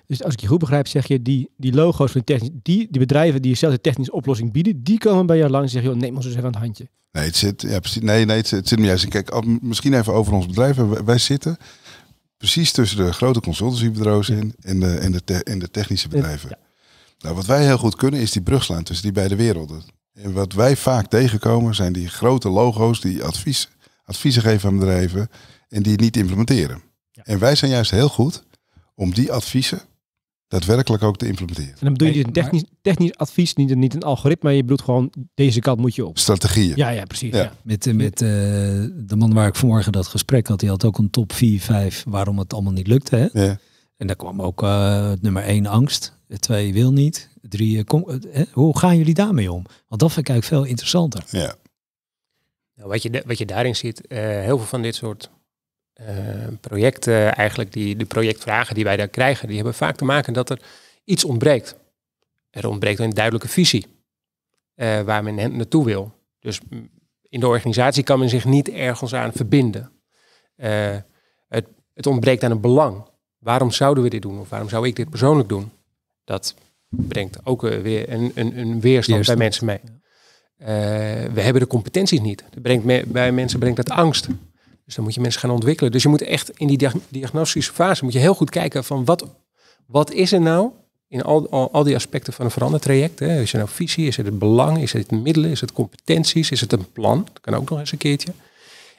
Dus als ik je goed begrijp, zeg je die, die logo's van die, die, die bedrijven die zelf de technische oplossing bieden, die komen bij jou langs en zeggen, neem ons eens even aan het handje. Nee, het zit, ja, precies, nee, nee, het, zit me juist in. Kijk, misschien even over ons bedrijf. Wij, wij zitten precies tussen de grote consultancybureaus in en de, en, de en de technische bedrijven. Nou, wat wij heel goed kunnen is die brug slaan tussen die beide werelden. En wat wij vaak tegenkomen zijn die grote logo's die advies, adviezen geven aan bedrijven en die het niet implementeren. En wij zijn juist heel goed om die adviezen daadwerkelijk ook te implementeren. En dan bedoel je een technisch, technisch advies, niet, een algoritme, je bedoelt gewoon deze kant moet je op. Strategieën. Ja, ja precies. Ja. Met, eh, met eh, de man waar ik vanmorgen dat gesprek had, die had ook een top 4, 5 waarom het allemaal niet lukte. Hè? Ja. En daar kwam ook eh, nummer 1 angst, 2 wil niet, 3 hoe gaan jullie daarmee om? Want dat vind ik eigenlijk veel interessanter. Ja. Nou, wat, je, wat je daarin ziet, heel veel van dit soort eh, projecten eigenlijk, die, de projectvragen die wij daar krijgen, die hebben vaak te maken dat er iets ontbreekt. Er ontbreekt een duidelijke visie eh, waar men naartoe wil. Dus in de organisatie kan men zich niet ergens aan verbinden. Eh, het, het, ontbreekt aan een belang. Waarom zouden we dit doen? Of waarom zou ik dit persoonlijk doen? Dat brengt ook weer een, een, een weerstand, bij mensen mee. we hebben de competenties niet. Dat brengt bij mensen brengt dat angst. Dus dan moet je mensen gaan ontwikkelen. Dus je moet echt in die diagnostische fase moet je heel goed kijken van wat, wat is er nou in al, al, al die aspecten van een verandertraject. Hè? Is er nou visie, is het het belang, is het middelen, is het competenties, is het een plan? Dat kan ook nog eens een keertje.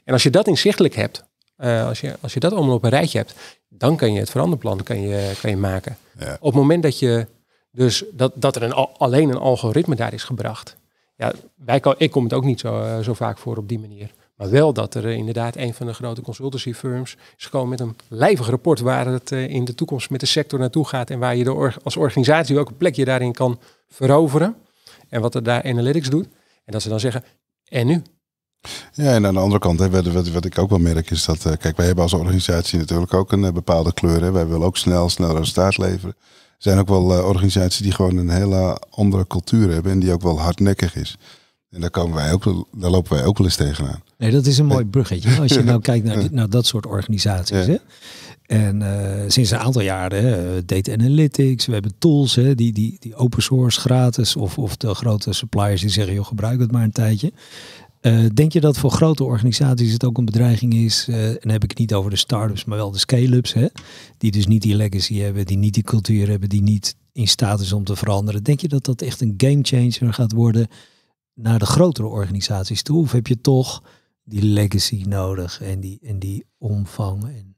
En als je dat inzichtelijk hebt, eh, als, je, als je dat allemaal op een rijtje hebt, dan kan je het veranderplan kan je, kan je maken. Op het moment dat je dus dat, dat er een, alleen een algoritme daar is gebracht. Ja, wij kan, ik kom het ook niet zo, eh, zo vaak voor op die manier. Maar wel dat er eh, inderdaad een van de grote consultancy firms is gekomen met een lijvig rapport waar het eh, in de toekomst met de sector naartoe gaat en waar je de als organisatie welke plek je daarin kan veroveren en wat er daar analytics doet. En dat ze dan zeggen, en nu? Ja, en aan de andere kant, wat, wat, wat, ik ook wel merk, is dat, eh, kijk, wij hebben als organisatie natuurlijk ook een bepaalde kleur. Hè. Wij willen ook snel, snel resultaat leveren. Er zijn ook wel organisaties die gewoon een hele andere cultuur hebben en die ook wel hardnekkig is. En komen wij ook, daar lopen wij ook wel eens tegenaan. Nee, dat is een mooi bruggetje. Als je nou kijkt naar, dat soort organisaties. Hè? En eh, sinds een aantal jaren, eh, data analytics, we hebben tools, hè, die, die, die open source gratis of, of de grote suppliers die zeggen, joh, gebruik het maar een tijdje. Uh, denk je dat voor grote organisaties het ook een bedreiging is? Uh, en heb ik het niet over de start-ups, maar wel de scale-ups, hè? die dus niet die legacy hebben, die niet die cultuur hebben, die niet in staat is om te veranderen. Denk je dat dat echt een game changer gaat worden naar de grotere organisaties toe? Of heb je toch die legacy nodig en die, en die omvang. En...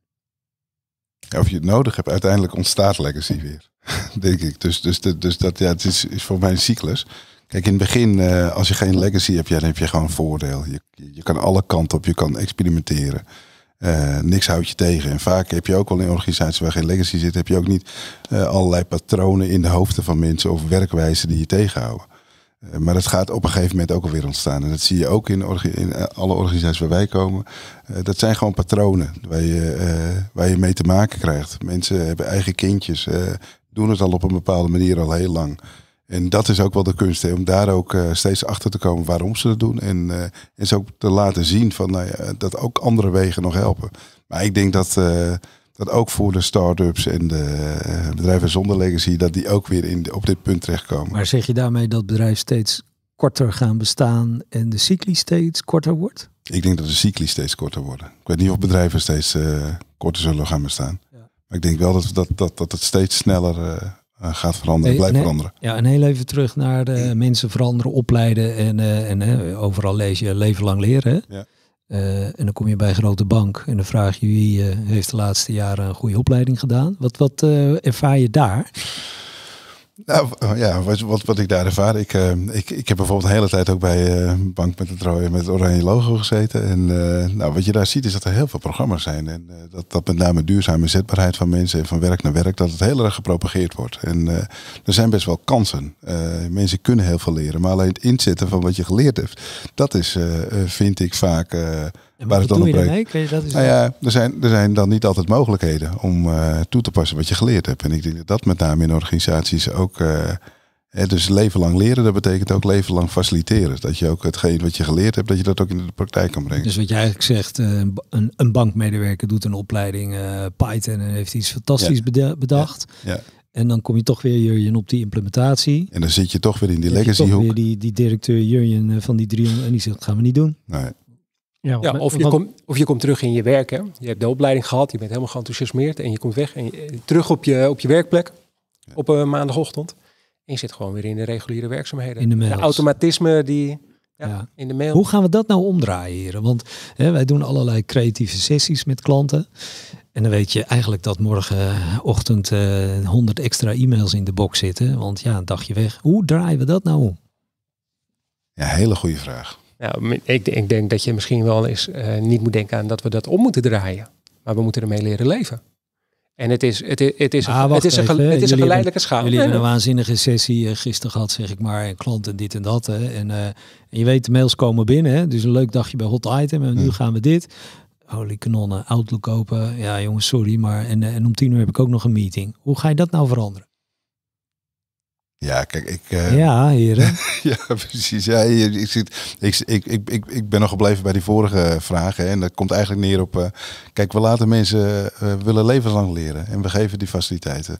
of je het nodig hebt, uiteindelijk ontstaat legacy weer. Denk ik. Dus, dus, dus dat ja, het is, is voor mij een cyclus. Kijk, in het begin, eh, als je geen legacy hebt, ja, dan heb je gewoon een voordeel. Je, je kan alle kanten op, je kan experimenteren. Eh, niks houdt je tegen. En vaak heb je ook al in organisaties waar geen legacy zit, heb je ook niet eh, allerlei patronen in de hoofden van mensen of werkwijzen die je tegenhouden. Eh, maar dat gaat op een gegeven moment ook alweer ontstaan. En dat zie je ook in, in eh, alle organisaties waar wij komen. Eh, dat zijn gewoon patronen waar je, waar je mee te maken krijgt. Mensen hebben eigen kindjes, doen het al op een bepaalde manier al heel lang. En dat is ook wel de kunst, hè, om daar ook steeds achter te komen waarom ze dat doen. En, en ze ook te laten zien van, nou dat ook andere wegen nog helpen. Maar ik denk dat dat ook voor de start-ups en de eh, bedrijven zonder legacy, dat die ook weer in op dit punt terechtkomen. Maar zeg je daarmee dat bedrijven steeds korter gaan bestaan en de cycli steeds korter wordt? Ik denk dat de cycli steeds korter worden. Ik weet niet of bedrijven steeds eh, korter zullen gaan bestaan. Ja. Maar ik denk wel dat, dat, dat, dat het steeds sneller eh, gaat veranderen, en blijft veranderen. Ja, en heel even terug naar de mensen veranderen, opleiden en, en overal lees je leven lang leren. Ja. Eh, en dan kom je bij een grote bank en dan vraag je wie eh, heeft de laatste jaren een goede opleiding gedaan. Wat, wat eh, ervaar je daar? Nou, oh ja, wat, wat, wat ik daar ervaar. Ik, eh, ik, ik heb bijvoorbeeld de hele tijd ook bij eh, Bank met het, rode, met oranje logo gezeten. En eh, nou, wat je daar ziet is dat er heel veel programma's zijn. En dat, dat met name duurzame zetbaarheid van mensen en van werk naar werk, dat het heel erg gepropageerd wordt. En er zijn best wel kansen. mensen kunnen heel veel leren, maar alleen het inzetten van wat je geleerd hebt, dat is, vind ik vaak... En waar het dan op Je dat nou ja, er zijn, er zijn dan niet altijd mogelijkheden om eh, toe te passen wat je geleerd hebt. En ik denk dat dat met name in organisaties ook. Eh, dus leven lang leren, dat betekent ook leven lang faciliteren. Dat je ook hetgeen wat je geleerd hebt, dat je dat ook in de praktijk kan brengen. Dus wat jij eigenlijk zegt, eh, een, een bankmedewerker doet een opleiding uh, Python en heeft iets fantastisch bedacht. Ja. En dan kom je toch weer Jurjen op die implementatie. En dan zit je toch weer in die dan legacy toch Weer die, die directeur Jurjen van die drie en die zegt, gaan we niet doen. Nee. Ja, of, je komt of je komt terug in je werk. Hè? Je hebt de opleiding gehad, je bent helemaal geenthousiasmeerd en je komt weg en eh, terug op je, op je werkplek op een eh, maandagochtend. En je zit gewoon weer in de reguliere werkzaamheden. In de, de automatisme die ja, in de mail. Hoe gaan we dat nou omdraaien, heren? Want hè, wij doen allerlei creatieve sessies met klanten. En dan weet je eigenlijk dat morgenochtend 100 eh, extra e-mails in de box zitten. Want ja, een dagje weg. Hoe draaien we dat nou om? Ja, hele goede vraag. Nou, ik, ik, denk dat je misschien wel eens eh, niet moet denken aan dat we dat om moeten draaien. Maar we moeten ermee leren leven. En het is, het, is, het is, een, ah, het is, een, het is een geleidelijke schaam. schaal. Jullie hebben een waanzinnige sessie eh, gisteren gehad, zeg ik maar. Klanten dit en dat. Hè. En, eh, en, je weet, de mails komen binnen. Hè. Dus een leuk dagje bij Hot Item. En nu hmm. gaan we dit. Holy kanonnen, Outlook kopen Ja jongens, sorry. Maar en, en om tien uur heb ik ook nog een meeting. Hoe ga je dat nou veranderen? Ja, kijk, ik... Uh... Ja, hier. ja, precies. Ja, ik, zit, ik, ik, ik, ik, ben nog gebleven bij die vorige vragen. En dat komt eigenlijk neer op... Eh, kijk, we laten mensen uh, willen levenslang leren. En we geven die faciliteiten.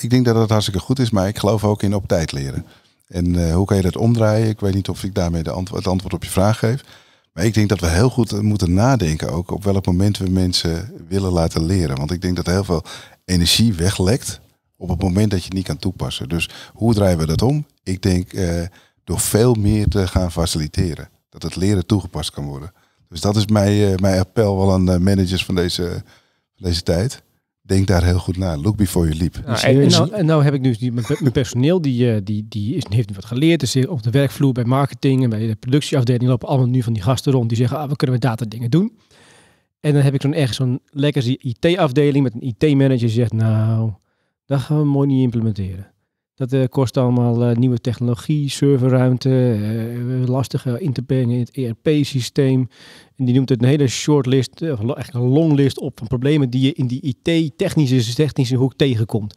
ik denk dat dat hartstikke goed is. Maar ik geloof ook in op tijd leren. En hoe kan je dat omdraaien? Ik weet niet of ik daarmee de het antwoord op je vraag geef. Maar ik denk dat we heel goed moeten nadenken ook... op welk moment we mensen willen laten leren. Want ik denk dat heel veel energie weglekt op het moment dat je het niet kan toepassen. Dus hoe draaien we dat om? Ik denk eh, door veel meer te gaan faciliteren. Dat het leren toegepast kan worden. Dus dat is mijn, eh, mijn appel wel aan eh, managers van deze, van deze tijd. Denk daar heel goed na. Look before you leap. Nou, en, nou, en, nou, heb ik nu mijn personeel, die, die, die is, heeft wat geleerd. Dus op de werkvloer bij marketing en bij de productieafdeling lopen allemaal nu van die gasten rond. Die zeggen, ah, we kunnen met data dingen doen. En dan heb ik zo'n echt zo'n lekkere IT-afdeling met een IT-manager die zegt, nou, dat gaan we mooi niet implementeren. Dat eh, kost allemaal eh, nieuwe technologie, serverruimte, eh, lastige interpening in het ERP-systeem. En die noemt het een hele shortlist, of eigenlijk een longlist op van problemen die je in die IT-technische technische hoek tegenkomt.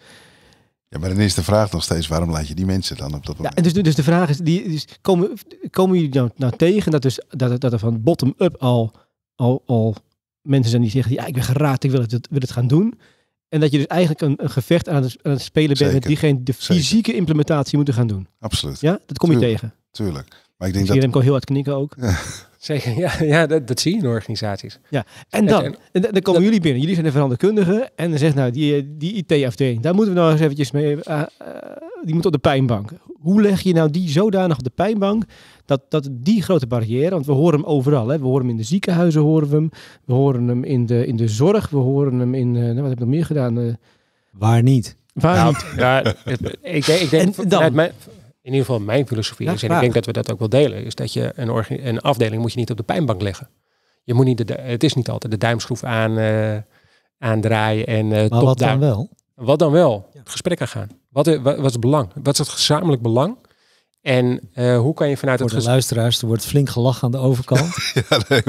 Ja, maar dan is de vraag nog steeds, waarom laat je die mensen dan op dat moment? Ja, en dus, dus de vraag is, die, dus komen, komen jullie nou, nou tegen dat, dus, dat, dat er van bottom-up al, al, al mensen zijn die zeggen, ja, ik ben geraakt, ik wil het, wil het gaan doen. En dat je dus eigenlijk een, een gevecht aan het, spelen bent Zeker. met diegene de fysieke implementatie moeten gaan doen. Absoluut. Ja, dat kom je tegen. Tuurlijk. Maar ik denk dat dat... Remco heel hard knikken ook. Ja. Zeker, ja, ja dat, dat, zie je in organisaties. Ja, en dan, dan komen jullie binnen. Jullie zijn de veranderkundigen. En dan zegt nou, die, eh, die IT-afdeling, daar moeten we nou eens eventjes mee, eh, eh, die moet op de pijnbank hoe leg je nou die zodanig op de pijnbank dat, dat die grote barrière, want we horen hem overal. Hè? We horen hem in de ziekenhuizen, horen we hem. We horen hem in de, in de zorg, we horen hem in, eh, nou, wat heb ik nog meer gedaan? Eh? Waar niet? Waar nou, niet? ik, ik, denk, mijn, in ieder geval mijn filosofie is, en ik denk dat we dat ook wel delen, is dat je een, afdeling moet je niet op de pijnbank leggen. Je moet niet de, het is niet altijd de duimschroef aan, eh, aandraaien en uh, Maar wat dan wel? Wat dan wel? Ja. Gesprekken gaan. Wat, wat, is het belang? Wat is het gezamenlijk belang? En eh, hoe kan je vanuit het... Voor de luisteraars, er wordt flink gelachen aan de overkant. ja,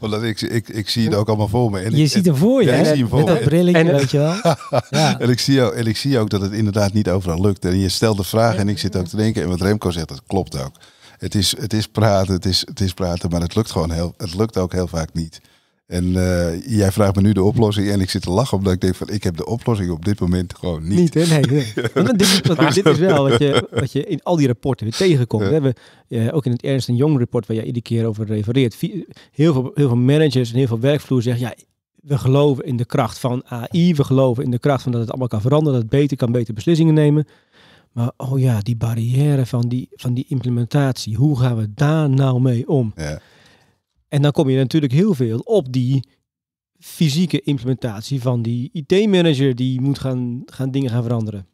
omdat ik, ik, ik zie het ook allemaal voor me. En je ziet hem voor je, hè? met dat brilletje, weet je wel. ja. en, ik zie ook, en ik zie ook dat het inderdaad niet overal lukt. En je stelt de vraag en ik zit ook te denken. En wat Remco zegt, dat klopt ook. Het is, het is praten, het is, het is praten, maar het lukt gewoon heel... Het lukt ook heel vaak niet. En eh, jij vraagt me nu de oplossing en ik zit te lachen omdat ik denk van ik heb de oplossing op dit moment gewoon niet. Niet hè? Nee. nee. Want dit, is, dit, is, wel wat je, wat je in al die rapporten weer tegenkomt. We hebben eh, ook in het Ernst Young rapport waar jij iedere keer over refereert. Heel veel, heel veel managers en heel veel werkvloer zeggen ja, we geloven in de kracht van AI. We geloven in de kracht van dat het allemaal kan veranderen, dat het beter kan, beter beslissingen nemen. Maar oh ja, die barrière van die, van die implementatie, hoe gaan we daar nou mee om? Ja. En dan kom je natuurlijk heel veel op die fysieke implementatie van die IT-manager die moet gaan, gaan dingen gaan veranderen.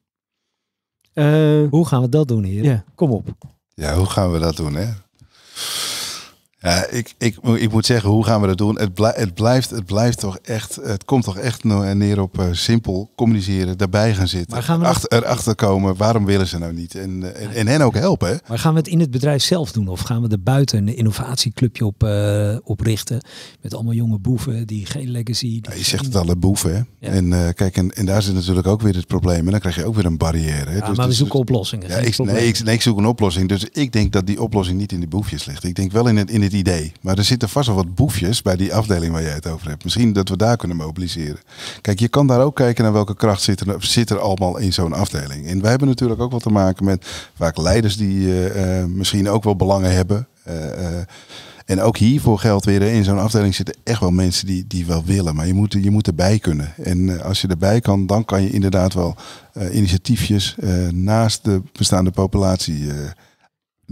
Eh, hoe gaan we dat doen hier? Kom op. Ja, hoe gaan we dat doen, hè? Ja, ik, ik, ik moet zeggen, hoe gaan we dat doen? Het, blij, het, blijft, het blijft toch echt, het komt toch echt neer op eh, simpel communiceren, daarbij gaan zitten. Maar gaan we Achter, Erachter komen, waarom willen ze nou niet? En, eh, en, hen ook helpen. Maar gaan we het in het bedrijf zelf doen? Of gaan we er buiten een innovatieclubje op, uh, eh, oprichten? Met allemaal jonge boeven die geen legacy... Die je zegt het alle boeven. Hè? En kijk, en, daar zit natuurlijk ook weer het probleem. En dan krijg je ook weer een barrière. Hè? Ja, dus, maar we dus- zoeken oplossingen. ik, nee, ik, nee, ik zoek een oplossing. Dus ik denk dat die oplossing niet in die boefjes ligt. Ik denk wel in, het, in het idee. Maar er zitten vast wel wat boefjes bij die afdeling waar jij het over hebt. Misschien dat we daar kunnen mobiliseren. Kijk, je kan daar ook kijken naar welke kracht zit er, zit er allemaal in zo'n afdeling. En wij hebben natuurlijk ook wat te maken met vaak leiders die eh, eh, misschien ook wel belangen hebben. Eh, en ook hiervoor geldt weer, in zo'n afdeling zitten echt wel mensen die, die wel willen. Maar je moet, je moet erbij kunnen. En als je erbij kan, dan kan je inderdaad wel initiatiefjes naast de bestaande populatie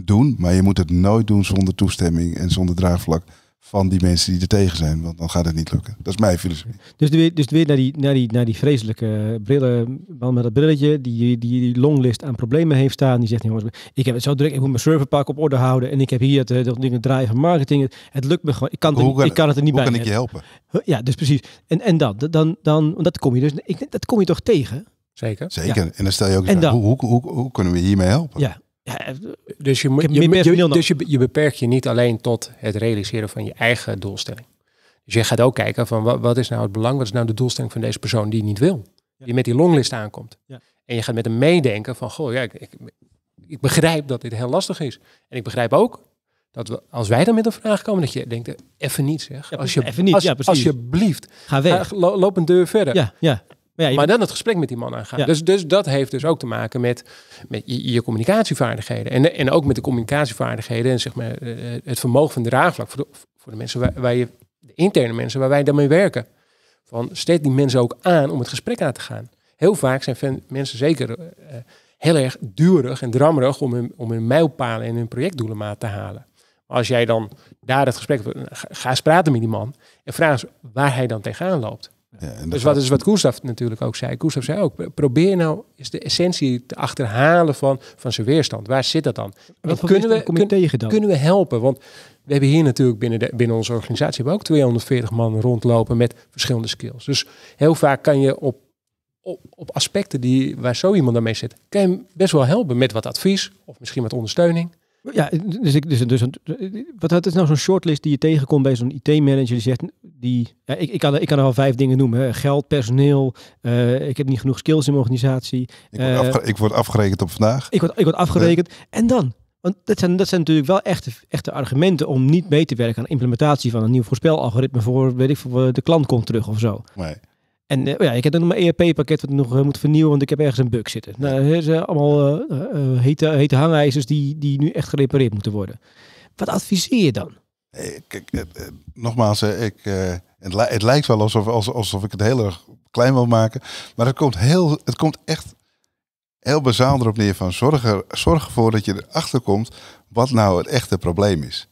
doen, maar je moet het nooit doen zonder toestemming en zonder draagvlak van die mensen die er tegen zijn. Want dan gaat het niet lukken. Dat is mijn filosofie. Dus weer, dus weer naar, die, naar, die, naar die vreselijke brillen, man met dat brilletje, die, die die longlist aan problemen heeft staan. Die zegt, jongens, ik heb het zo druk, ik moet mijn serverpak op orde houden. En ik heb hier het, eh, dat dingen draaien van marketing. Het, lukt me gewoon, ik kan, het er, kan, ik kan het er niet bij. Hoe kan ik je helpen? Ja, dus precies. En, en dan, dan, dan, dat kom je dus, ik, dat kom je toch tegen? Zeker. Zeker. En dan stel je ook, en dan, hoe, hoe, hoe, hoe, kunnen we hiermee helpen? Ja, eh, dus je, je, dus je, beperkt je niet alleen tot het realiseren van je eigen doelstelling. Dus je gaat ook kijken van wat, is nou het belang, wat is nou de doelstelling van deze persoon die niet wil. Die met die longlist aankomt. Ja. En je gaat met hem meedenken van, goh, ik, ik, begrijp dat dit heel lastig is. En ik begrijp ook dat we, als wij dan met een vraag komen, dat je denkt, eh, even niet zeg. als je, even niet, Alsjeblieft. Ga weg. loop een deur verder. Ja, ja. Maar, dan het gesprek met die man aangaan. Ja. Dus, dus dat heeft dus ook te maken met, met je, communicatievaardigheden. En, en ook met de communicatievaardigheden en zeg maar, eh, eh, het vermogen van draagvlak voor de, voor de mensen waar, je, de interne mensen waar wij daarmee werken. Van steek die mensen ook aan om het gesprek aan te gaan. Heel vaak zijn mensen zeker eh, heel erg duurig en drammerig om hun, om mijlpalen en hun projectdoelen te halen. Maar als jij dan daar het gesprek, ga, ga eens praten met die man en vraag eens waar hij dan tegenaan loopt dus wat is Koestaf natuurlijk ook zei. Koestaf zei ook, probeer nou eens de essentie te achterhalen van, van zijn weerstand. Waar zit dat dan? Wat kunnen we, tegen Kunnen we helpen? Want we hebben hier natuurlijk binnen, binnen onze organisatie hebben ook 240 man rondlopen met verschillende skills. Dus heel vaak kan je op, op, aspecten die, waar zo iemand daarmee zit, kan je hem best wel helpen met wat advies of misschien wat ondersteuning. Ja, dus, ik, dus, dus een, wat had is nou zo'n shortlist die je tegenkomt bij zo'n IT-manager die zegt, die, ja, ik, ik, kan, ik kan er al vijf dingen noemen. Geld, personeel, eh, ik heb niet genoeg skills in mijn organisatie. Ik, word, eh, ik word, afgerekend op vandaag. Ik word, ik word afgerekend. En dan? Want dat zijn, dat zijn natuurlijk wel echte, echte argumenten om niet mee te werken aan implementatie van een nieuw algoritme voor, weet ik, voor de klant komt terug of zo. Nee. En eh, oh ja, ik heb dan e nog mijn ERP-pakket wat nog moet vernieuwen, want ik heb ergens een bug zitten. Nou, er zijn allemaal eh, eh, hete, hete hangijzers die, die nu echt gerepareerd moeten worden. Wat adviseer je dan? Kijk, nogmaals, ik, het, het, lijkt wel alsof, alsof, alsof ik het heel erg klein wil maken. Maar het komt, heel, het komt echt heel bazaal erop neer van zorg, er, zorg ervoor dat je erachter komt wat nou het echte probleem is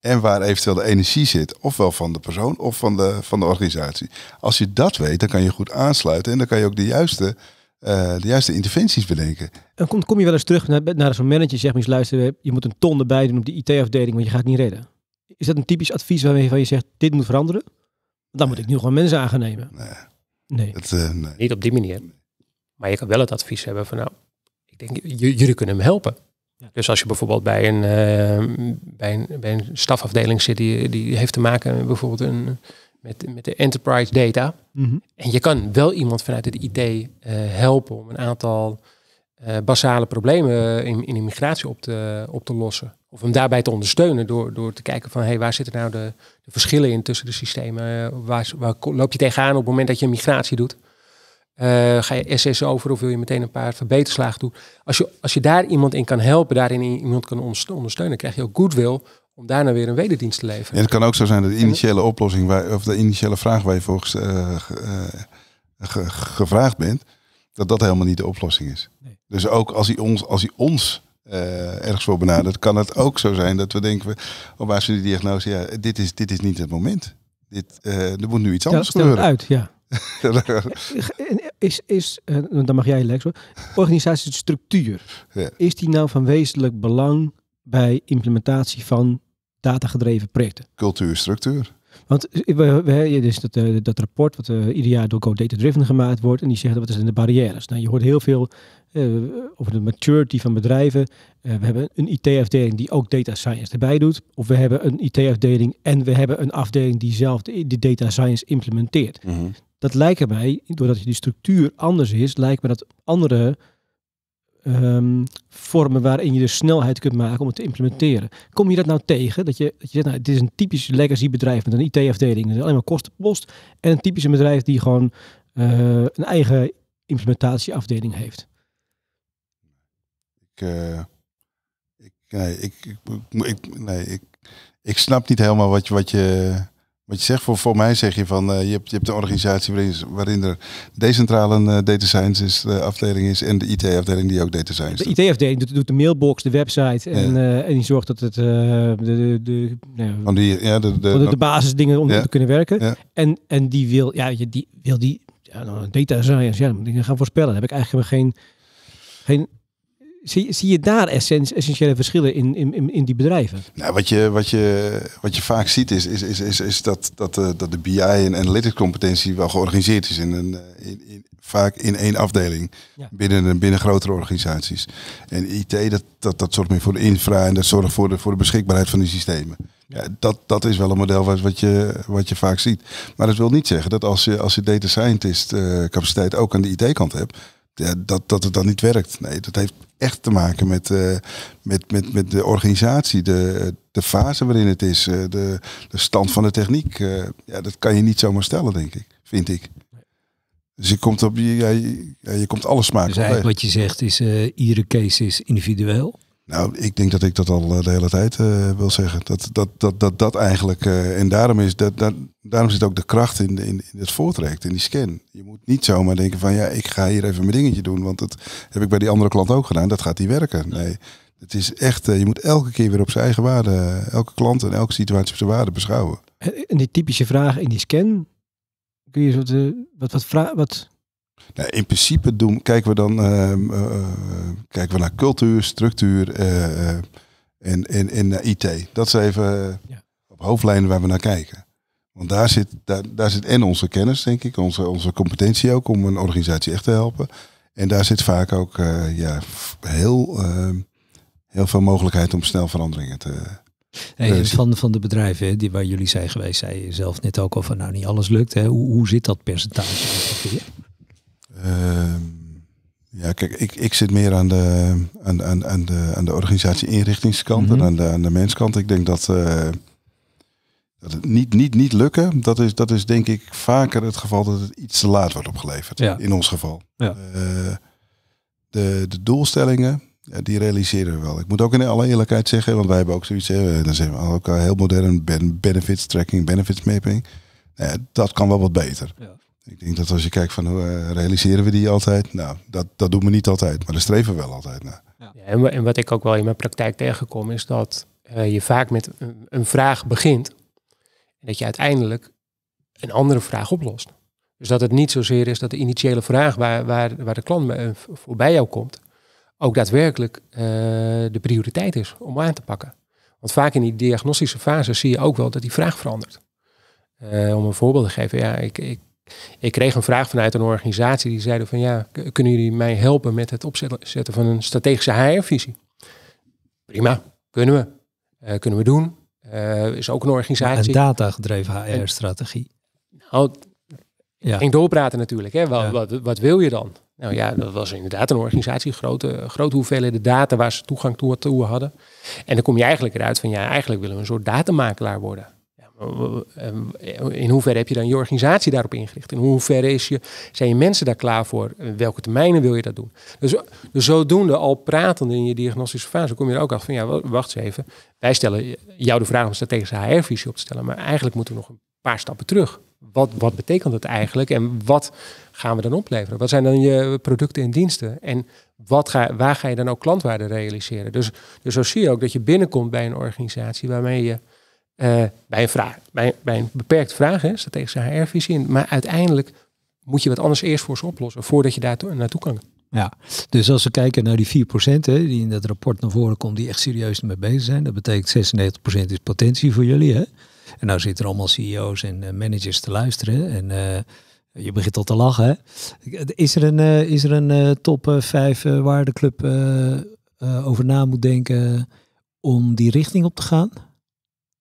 en waar eventueel de energie zit, ofwel van de persoon of van de, van de organisatie. Als je dat weet, dan kan je goed aansluiten en dan kan je ook de juiste, eh, de juiste interventies bedenken. Dan kom, kom je wel eens terug naar, naar zo'n manager, zeg maar eens luister, je moet een ton erbij doen op de IT-afdeling, want je gaat niet redden. Is dat een typisch advies waarvan je zegt, dit moet veranderen? Dan moet ik nu gewoon mensen aan Nee. nee. Eh, nee. Niet op die manier. Maar je kan wel het advies hebben van, nou, ik denk, jullie kunnen me helpen. Dus als je bijvoorbeeld eh, bij een, bij een, stafafdeling zit, die, die heeft te maken met bijvoorbeeld met, met de enterprise data. Mhm. En je kan wel iemand vanuit het IT eh, helpen om een aantal eh, basale problemen in, in de migratie op te, op te lossen. Of hem daarbij te ondersteunen door, door te kijken van hey, waar zitten nou de, de verschillen in tussen de systemen? Waar, waar loop je tegenaan op het moment dat je een migratie doet? Eh, ga je SS over of wil je meteen een paar verbeterslagen doen? Als je, als je daar iemand in kan helpen, daarin iemand kan ondersteunen, krijg je ook goodwill om daarna weer een wederdienst te leveren. En het kan ook zo zijn dat de initiële oplossing, waar, of de initiële vraag waar je volgens eh, eh, gevraagd bent, dat dat helemaal niet de oplossing is. Dus ook als hij ons, als hij ons ergens voor benadert, kan het ook zo zijn dat we denken, op oh, basis van die diagnose, ja, dit is, dit is niet het moment. Dit, er moet nu iets anders stel, stel gebeuren. uit, ja. Is, is eh, nou, dan mag jij Lex hoor, organisatiestructuur, ja. is die nou van wezenlijk belang bij implementatie van datagedreven projecten? Cultuur, structuur. Want eh, we, we, dus dat, uh, dat rapport wat uh, ieder jaar door Go Data Driven gemaakt wordt, en die zegt wat zijn de barrières? Nou, je hoort heel veel over de maturity van bedrijven. we hebben een IT-afdeling die ook data science erbij doet. Of we hebben een IT-afdeling en we hebben een afdeling die zelf de, data science implementeert. Mhm dat lijken mij, doordat die structuur anders is, lijkt me dat andere ehm, vormen waarin je de snelheid kunt maken om het te implementeren. Kom je dat nou tegen? Dat je, dat je zegt, nou, dit is een typisch legacy bedrijf met een IT-afdeling, alleen maar kostenpost. En een typische bedrijf die gewoon eh, een eigen implementatieafdeling heeft. Ik, eh, ik, nee, ik, ik, ik, nee, ik, ik snap niet helemaal wat je, wat je, wat je zegt, voor, voor mij zeg je van eh, je, hebt, je hebt de organisatie waarin, waarin er decentrale uh, data science uh, afdeling is en de IT-afdeling die ook data science doet. De IT-afdeling doet, doet, de mailbox, de website en, en die zorgt dat het de, de, de, die, ja, de, de, de, basisdingen om te kunnen werken. En, en die wil, ja, die wil die ja, nou, data science, ja, dingen gaan voorspellen. heb ik eigenlijk geen, geen Zie, zie je daar essentiële verschillen in, in, in die bedrijven? Nou, wat, je, wat, je, wat je vaak ziet is, is, is, is, dat, dat, de, eh, dat de BI en analytics competentie wel georganiseerd is in een, eh, in, in, vaak in één afdeling binnen, eh, binnen grotere organisaties. En IT, dat, dat, dat zorgt meer voor de infra en dat zorgt voor de, voor de beschikbaarheid van die systemen. Ja, dat, dat is wel een model wat, wat, je, wat je vaak ziet. Maar dat wil niet zeggen dat als je als je data scientist capaciteit ook aan de IT-kant hebt, ja, dat, dat het dan niet werkt. Nee, dat heeft echt te maken met, eh, met, met, met de organisatie, de, de fase waarin het is, eh, de, de stand van de techniek. Eh, ja, dat kan je niet zomaar stellen, denk ik, vind ik. Dus je komt, op, je, ja, je, je komt alles maken Dus eigenlijk wat je zegt is, iedere case is individueel. Nou, ik denk dat ik dat al eh, de hele tijd eh, wil zeggen. Dat dat, dat, dat, dat eigenlijk. Eh, en daarom, is dat, dat, daarom zit ook de kracht in, in, in het voortrekt, in die scan. Je moet niet zomaar denken van ja, ik ga hier even mijn dingetje doen. Want dat heb ik bij die andere klant ook gedaan. Dat gaat die werken. Nee. Het is echt, je moet elke keer weer op zijn eigen waarde, elke klant en elke situatie op zijn waarde beschouwen. En die typische vraag in die scan, kun je wat, wat, wat, wat, nou, in principe doen, kijken we dan ehm, eh, eh, kijken we naar cultuur, structuur uh, en, en, en IT. Dat is even op hoofdlijnen waar we naar kijken. Want daar zit, daar, daar zit en onze kennis, denk ik, onze, onze competentie ook om een organisatie echt te helpen. En daar zit vaak ook ja, heel, ehm, heel veel mogelijkheid om snel veranderingen te, van, van de bedrijven die waar jullie zijn geweest, zei je zelf net ook al van nou niet alles lukt. Hè? Hoe, hoe zit dat percentage ongeveer? Ehm, ja, kijk, ik, ik zit meer aan de, aan, aan, aan de, aan de organisatie-inrichtingskant en mhm. aan de, aan de menskant. Ik denk dat, eh, dat het niet, niet, niet lukken, dat is, dat is denk ik vaker het geval dat het iets te laat wordt opgeleverd. In ons geval. Eh, de, de doelstellingen, die realiseren we wel. Ik moet ook in alle eerlijkheid zeggen, want wij hebben ook zoiets, hè, dan zijn we al oh, eh, heel modern, ben, benefits tracking, benefits mapping. dat kan wel wat beter. Ja. Ik denk dat als je kijkt van hoe eh, realiseren we die altijd? Nou, dat, dat doen we niet altijd, maar daar streven we wel altijd naar. Ja, en wat ik ook wel in mijn praktijk tegenkom is dat eh, je vaak met een, vraag begint en dat je uiteindelijk een andere vraag oplost. Dus dat het niet zozeer is dat de initiële vraag waar, waar, waar de klant eh, voorbij jou komt, ook daadwerkelijk de prioriteit is om aan te pakken. Want vaak in die diagnostische fase zie je ook wel dat die vraag verandert. om een voorbeeld te geven, ja, ik, ik ik kreeg een vraag vanuit een organisatie die zeiden van ja, kunnen jullie mij helpen met het opzetten van een strategische HR-visie? Prima, kunnen we. Uh, kunnen we doen. Eh, is ook een organisatie. Een data-gedreven HR-strategie. Nou, ja. ging doorpraten natuurlijk. Hè? Wat, wat, wil je dan? Nou ja, dat was inderdaad een organisatie. Grote, grote hoeveelheden data waar ze toegang toe, toe hadden. En dan kom je eigenlijk eruit van ja, eigenlijk willen we een soort datamakelaar worden. Eh, in hoeverre heb je dan je organisatie daarop ingericht? In hoeverre is je, zijn je mensen daar klaar voor? Eh, welke termijnen wil je dat doen? Dus, dus, zodoende, al pratende in je diagnostische fase, kom je er ook af van, ja, wacht eens even. Wij stellen jou de vraag om strategische HR-visie op te stellen, maar eigenlijk moeten we nog een paar stappen terug. Wat, wat betekent dat eigenlijk en wat gaan we dan opleveren? Wat zijn dan je producten en diensten? En wat ga, waar ga je dan ook klantwaarde realiseren? Dus, dus zo zie je ook dat je binnenkomt bij een organisatie waarmee je eh, bij, een vraag, bij, een beperkt vraag, hè, strategische HR-visie. in. Maar uiteindelijk moet je wat anders eerst voor ze oplossen, voordat je daar naartoe kan. Ja, dus als we kijken naar die 4% hè, die in dat rapport naar voren komt, die echt serieus ermee bezig zijn, dat betekent 96% is potentie voor jullie. Hè? En nou zitten er allemaal CEO's en eh, managers te luisteren en eh, je begint al te lachen. Is er een, is er een top 5 waar de club over na moet denken om die richting op te gaan?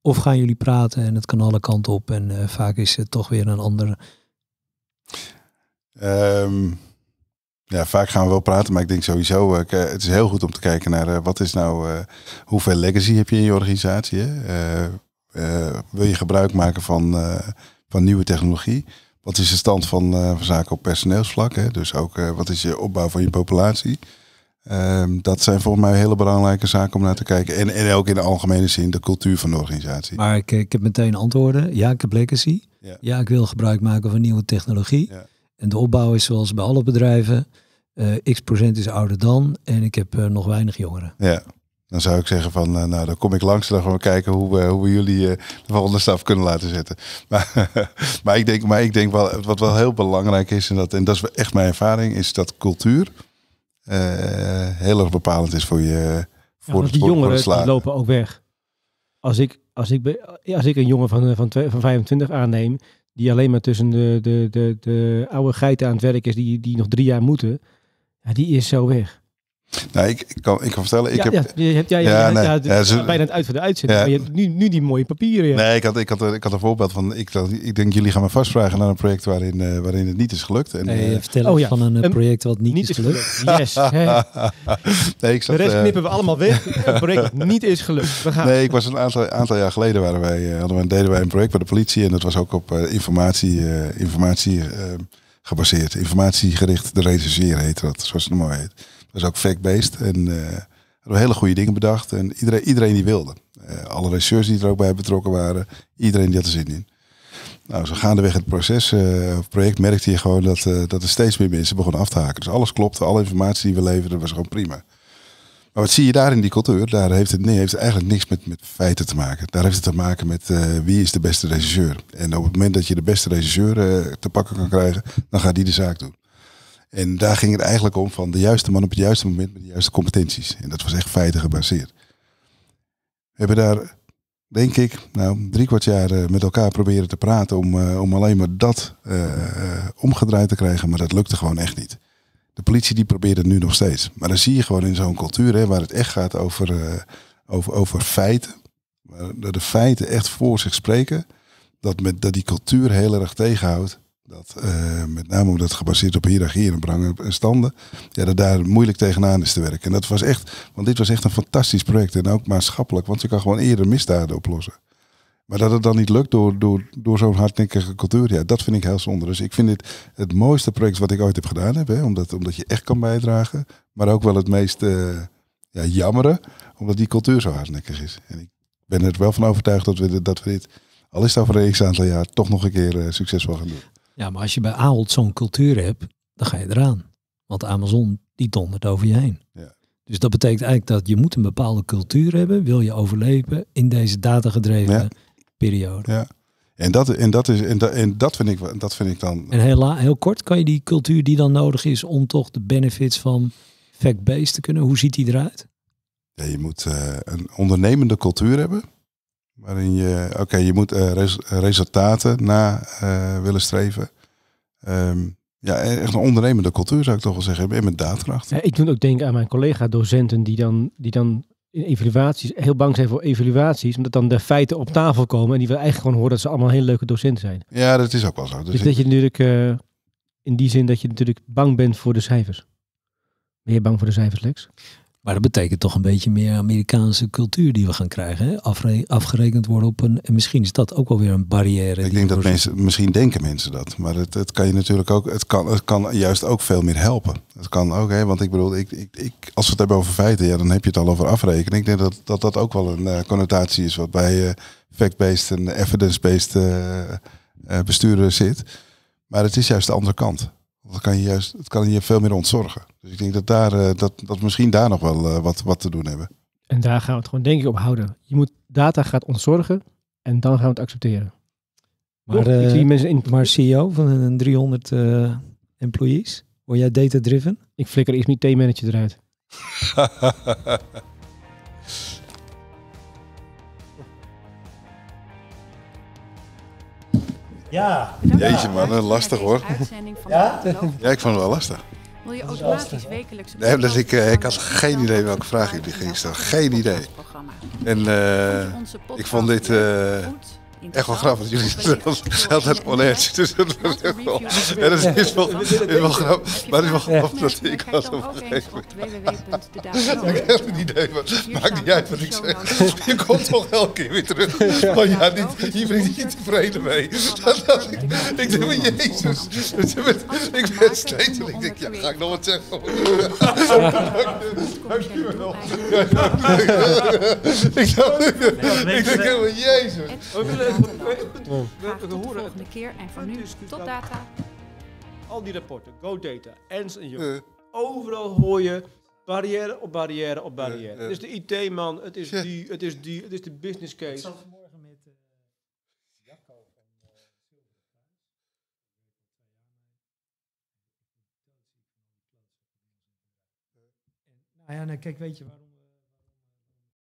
Of gaan jullie praten en het kan alle kanten op en eh, vaak is het toch weer een andere? Ehm, ja, vaak gaan we wel praten, maar ik denk sowieso, eh, het is heel goed om te kijken naar uh, wat is nou, hoeveel legacy heb je in je organisatie? wil je gebruik maken van, van nieuwe technologie? Wat is de stand van, van zaken op personeelsvlak? Hè? Dus ook wat is je opbouw van je populatie? Ehm, dat zijn volgens mij hele belangrijke zaken om naar te kijken. En, ook in de algemene zin de cultuur van de organisatie. Maar ik, ik heb meteen antwoorden. Ja, ik heb legacy. Ja. ja ik wil gebruik maken van nieuwe technologie. En de opbouw is zoals bij alle bedrijven. Eh, X procent is ouder dan. En ik heb eh, nog weinig jongeren. Ja. Dan zou ik zeggen van, eh, nou, dan kom ik langs dan gaan we kijken hoe, hoe we jullie de volgende staf kunnen laten zetten. Maar, maar ik denk, maar ik denk wel, wat wel heel belangrijk is, en dat, en dat is echt mijn ervaring, is dat cultuur eh, heel erg bepalend is voor je voor ja, de, die jongeren die lopen ook weg. Als ik, als ik, als ik een jongen van, eh, van, van 25 aanneem, die alleen maar tussen de, de, de, de oude geiten aan het werk is, die, die nog drie jaar moeten, ja, die is zo weg. Nou, ik, kan, ik kan vertellen, ik ja, heb... Ja, je hebt, ja, ja, ja, dus bijna het uit van de uitzending, maar je hebt nu, nu die mooie papieren. Nee, ik had, ik had, ik had een voorbeeld van... Ik, ik denk, jullie gaan me vastvragen naar een project waarin, eh, waarin het niet is gelukt. En, nee, eh, eh, vertel oh, van een project wat niet, is gelukt. Yes. nee, ik zat, de rest knippen we allemaal weg. het project dat niet is gelukt. We gaan. Nee, ik was een aantal, aantal jaar geleden waren wij, hadden wij, deden wij een project bij de politie. En dat was ook op informatie, informatie gebaseerd. Informatiegericht, de rechercheer heet dat, zoals het mooi heet. Dat is ook fact-based. En uh, hadden hele goede dingen bedacht. En iedereen, iedereen die wilde. Eh, alle regisseurs die er ook bij betrokken waren. Iedereen die had er zin in. Nou, zo gaandeweg het proces, uh, project merkte je gewoon dat, dat er steeds meer mensen begonnen af te haken. Dus alles klopte, alle informatie die we leverden was gewoon prima. Maar wat zie je daar in die cultuur? Daar heeft het, nee, heeft eigenlijk niks met, met feiten te maken. Daar heeft het te maken met wie is de beste regisseur. En op het moment dat je de beste regisseur te pakken kan krijgen, dan gaat die de zaak doen. En daar ging het eigenlijk om van de juiste man op het juiste moment met de juiste competenties. En dat was echt feiten gebaseerd. We hebben daar, denk ik, nou, drie kwart jaar eh, met elkaar proberen te praten om, eh, om alleen maar dat eh, omgedraaid te krijgen. Maar dat lukte gewoon echt niet. De politie die probeert het nu nog steeds. Maar dan zie je gewoon in zo'n cultuur hè, waar het echt gaat over, over, over feiten. Dat de feiten echt voor zich spreken. Dat, met, dat die cultuur heel erg tegenhoudt dat eh, met name omdat het gebaseerd op hiërarchieën en en standen, ja, dat daar moeilijk tegenaan is te werken. En dat was echt, want dit was echt een fantastisch project en ook maatschappelijk, want je kan gewoon eerder misdaden oplossen. Maar dat het dan niet lukt door, door, door zo'n hardnekkige cultuur, ja, dat vind ik heel zonde. Dus ik vind dit het mooiste project wat ik ooit heb gedaan heb, omdat, omdat je echt kan bijdragen, maar ook wel het meest uh, ja, jammeren, omdat die cultuur zo hardnekkig is. En ik ben er wel van overtuigd dat we, dat we dit al is het over een x aantal jaar, toch nog een keer eh, succesvol gaan doen. Ja, maar als je bij Ahold zo'n cultuur hebt, dan ga je eraan. Want Amazon, die dondert over je heen. Ja. Dus dat betekent eigenlijk dat je moet een bepaalde cultuur hebben, wil je overleven in deze datagedreven ja. periode. Ja. En dat, en, dat is, en, dat, en dat, vind ik, dat vind ik dan. En heel, heel kort, kan je die cultuur die dan nodig is om toch de benefits van fact-based te kunnen, hoe ziet die eruit? Ja, je moet eh, een ondernemende cultuur hebben. Waarin je, oké, je moet eh, resultaten na eh, willen streven. Ehm, ja, e-, echt een ondernemende cultuur zou ik toch wel zeggen. En met daadkracht. Ja, ik moet ook denken aan mijn collega-docenten die dan, die dan in evaluaties heel bang zijn voor evaluaties. Omdat dan de feiten op tafel komen en die wil eigenlijk gewoon horen dat ze allemaal hele leuke docenten zijn. Ja, dat is ook wel zo. Dus, dus dat je natuurlijk, eh, in die zin dat je natuurlijk bang bent voor de cijfers. Ben je bang voor de cijfers, Lex? Maar dat betekent toch een beetje meer Amerikaanse cultuur die we gaan krijgen. Hè? afgerekend worden op een. En misschien is dat ook wel weer een barrière. Ik denk dat mensen, misschien denken mensen dat. Maar het, het kan je natuurlijk ook. Het kan, het kan juist ook veel meer helpen. Het kan ook, hè, want ik bedoel, ik, ik, als we het hebben over feiten, ja, dan heb je het al over afrekenen. Ik denk dat dat, dat ook wel een eh, connotatie is wat bij uh, fact-based en evidence-based uh, eh, besturen zit. Maar het is juist de andere kant dan kan je juist, het kan je veel meer ontzorgen. Dus ik denk dat, daar, eh, dat, dat misschien daar nog wel eh, wat, wat te doen hebben. En daar gaan we het gewoon denk ik op houden. Je moet data gaat ontzorgen en dan gaan we het accepteren. Maar, ik eh, zie mensen in... maar CEO van een 300 employees, word jij data-driven? Ik flikker eerst mijn T-manager eruit. Ja. Jeetje man, lastig hoor. Ja? ja, ik vond het wel lastig. Wil je automatisch wekelijks... Nee, dat ik, eh, ik had geen idee welke vraag jullie ging stellen. Geen idee. En uh, ik vond dit... Echt wel grappig dat jullie dat altijd oneens Dus dat was echt wel. En dat is wel, is wel grappig. Maar het is wel grappig dat ik was op een gegeven moment. Ik heb een idee, maar maakt niet uit wat ik zeg. Je komt toch elke keer weer terug. Van ja, niet, hier ben ik niet tevreden mee. Dat, dat, ik, ik denk, maar jezus. Ik ben steeds. En ik denk, ja, ga ik nog wat zeggen? Dank je wel. Ik denk, helemaal jezus. Oh, Graag tot de volgende keer en voor nu tot data. Al die rapporten, Go Data, Ens en Jong. Overal hoor je barrière op barrière op barrière. Het is de IT-man, het is die, het is die, het is de business case. Nou ja, nee, kijk, weet je waarom?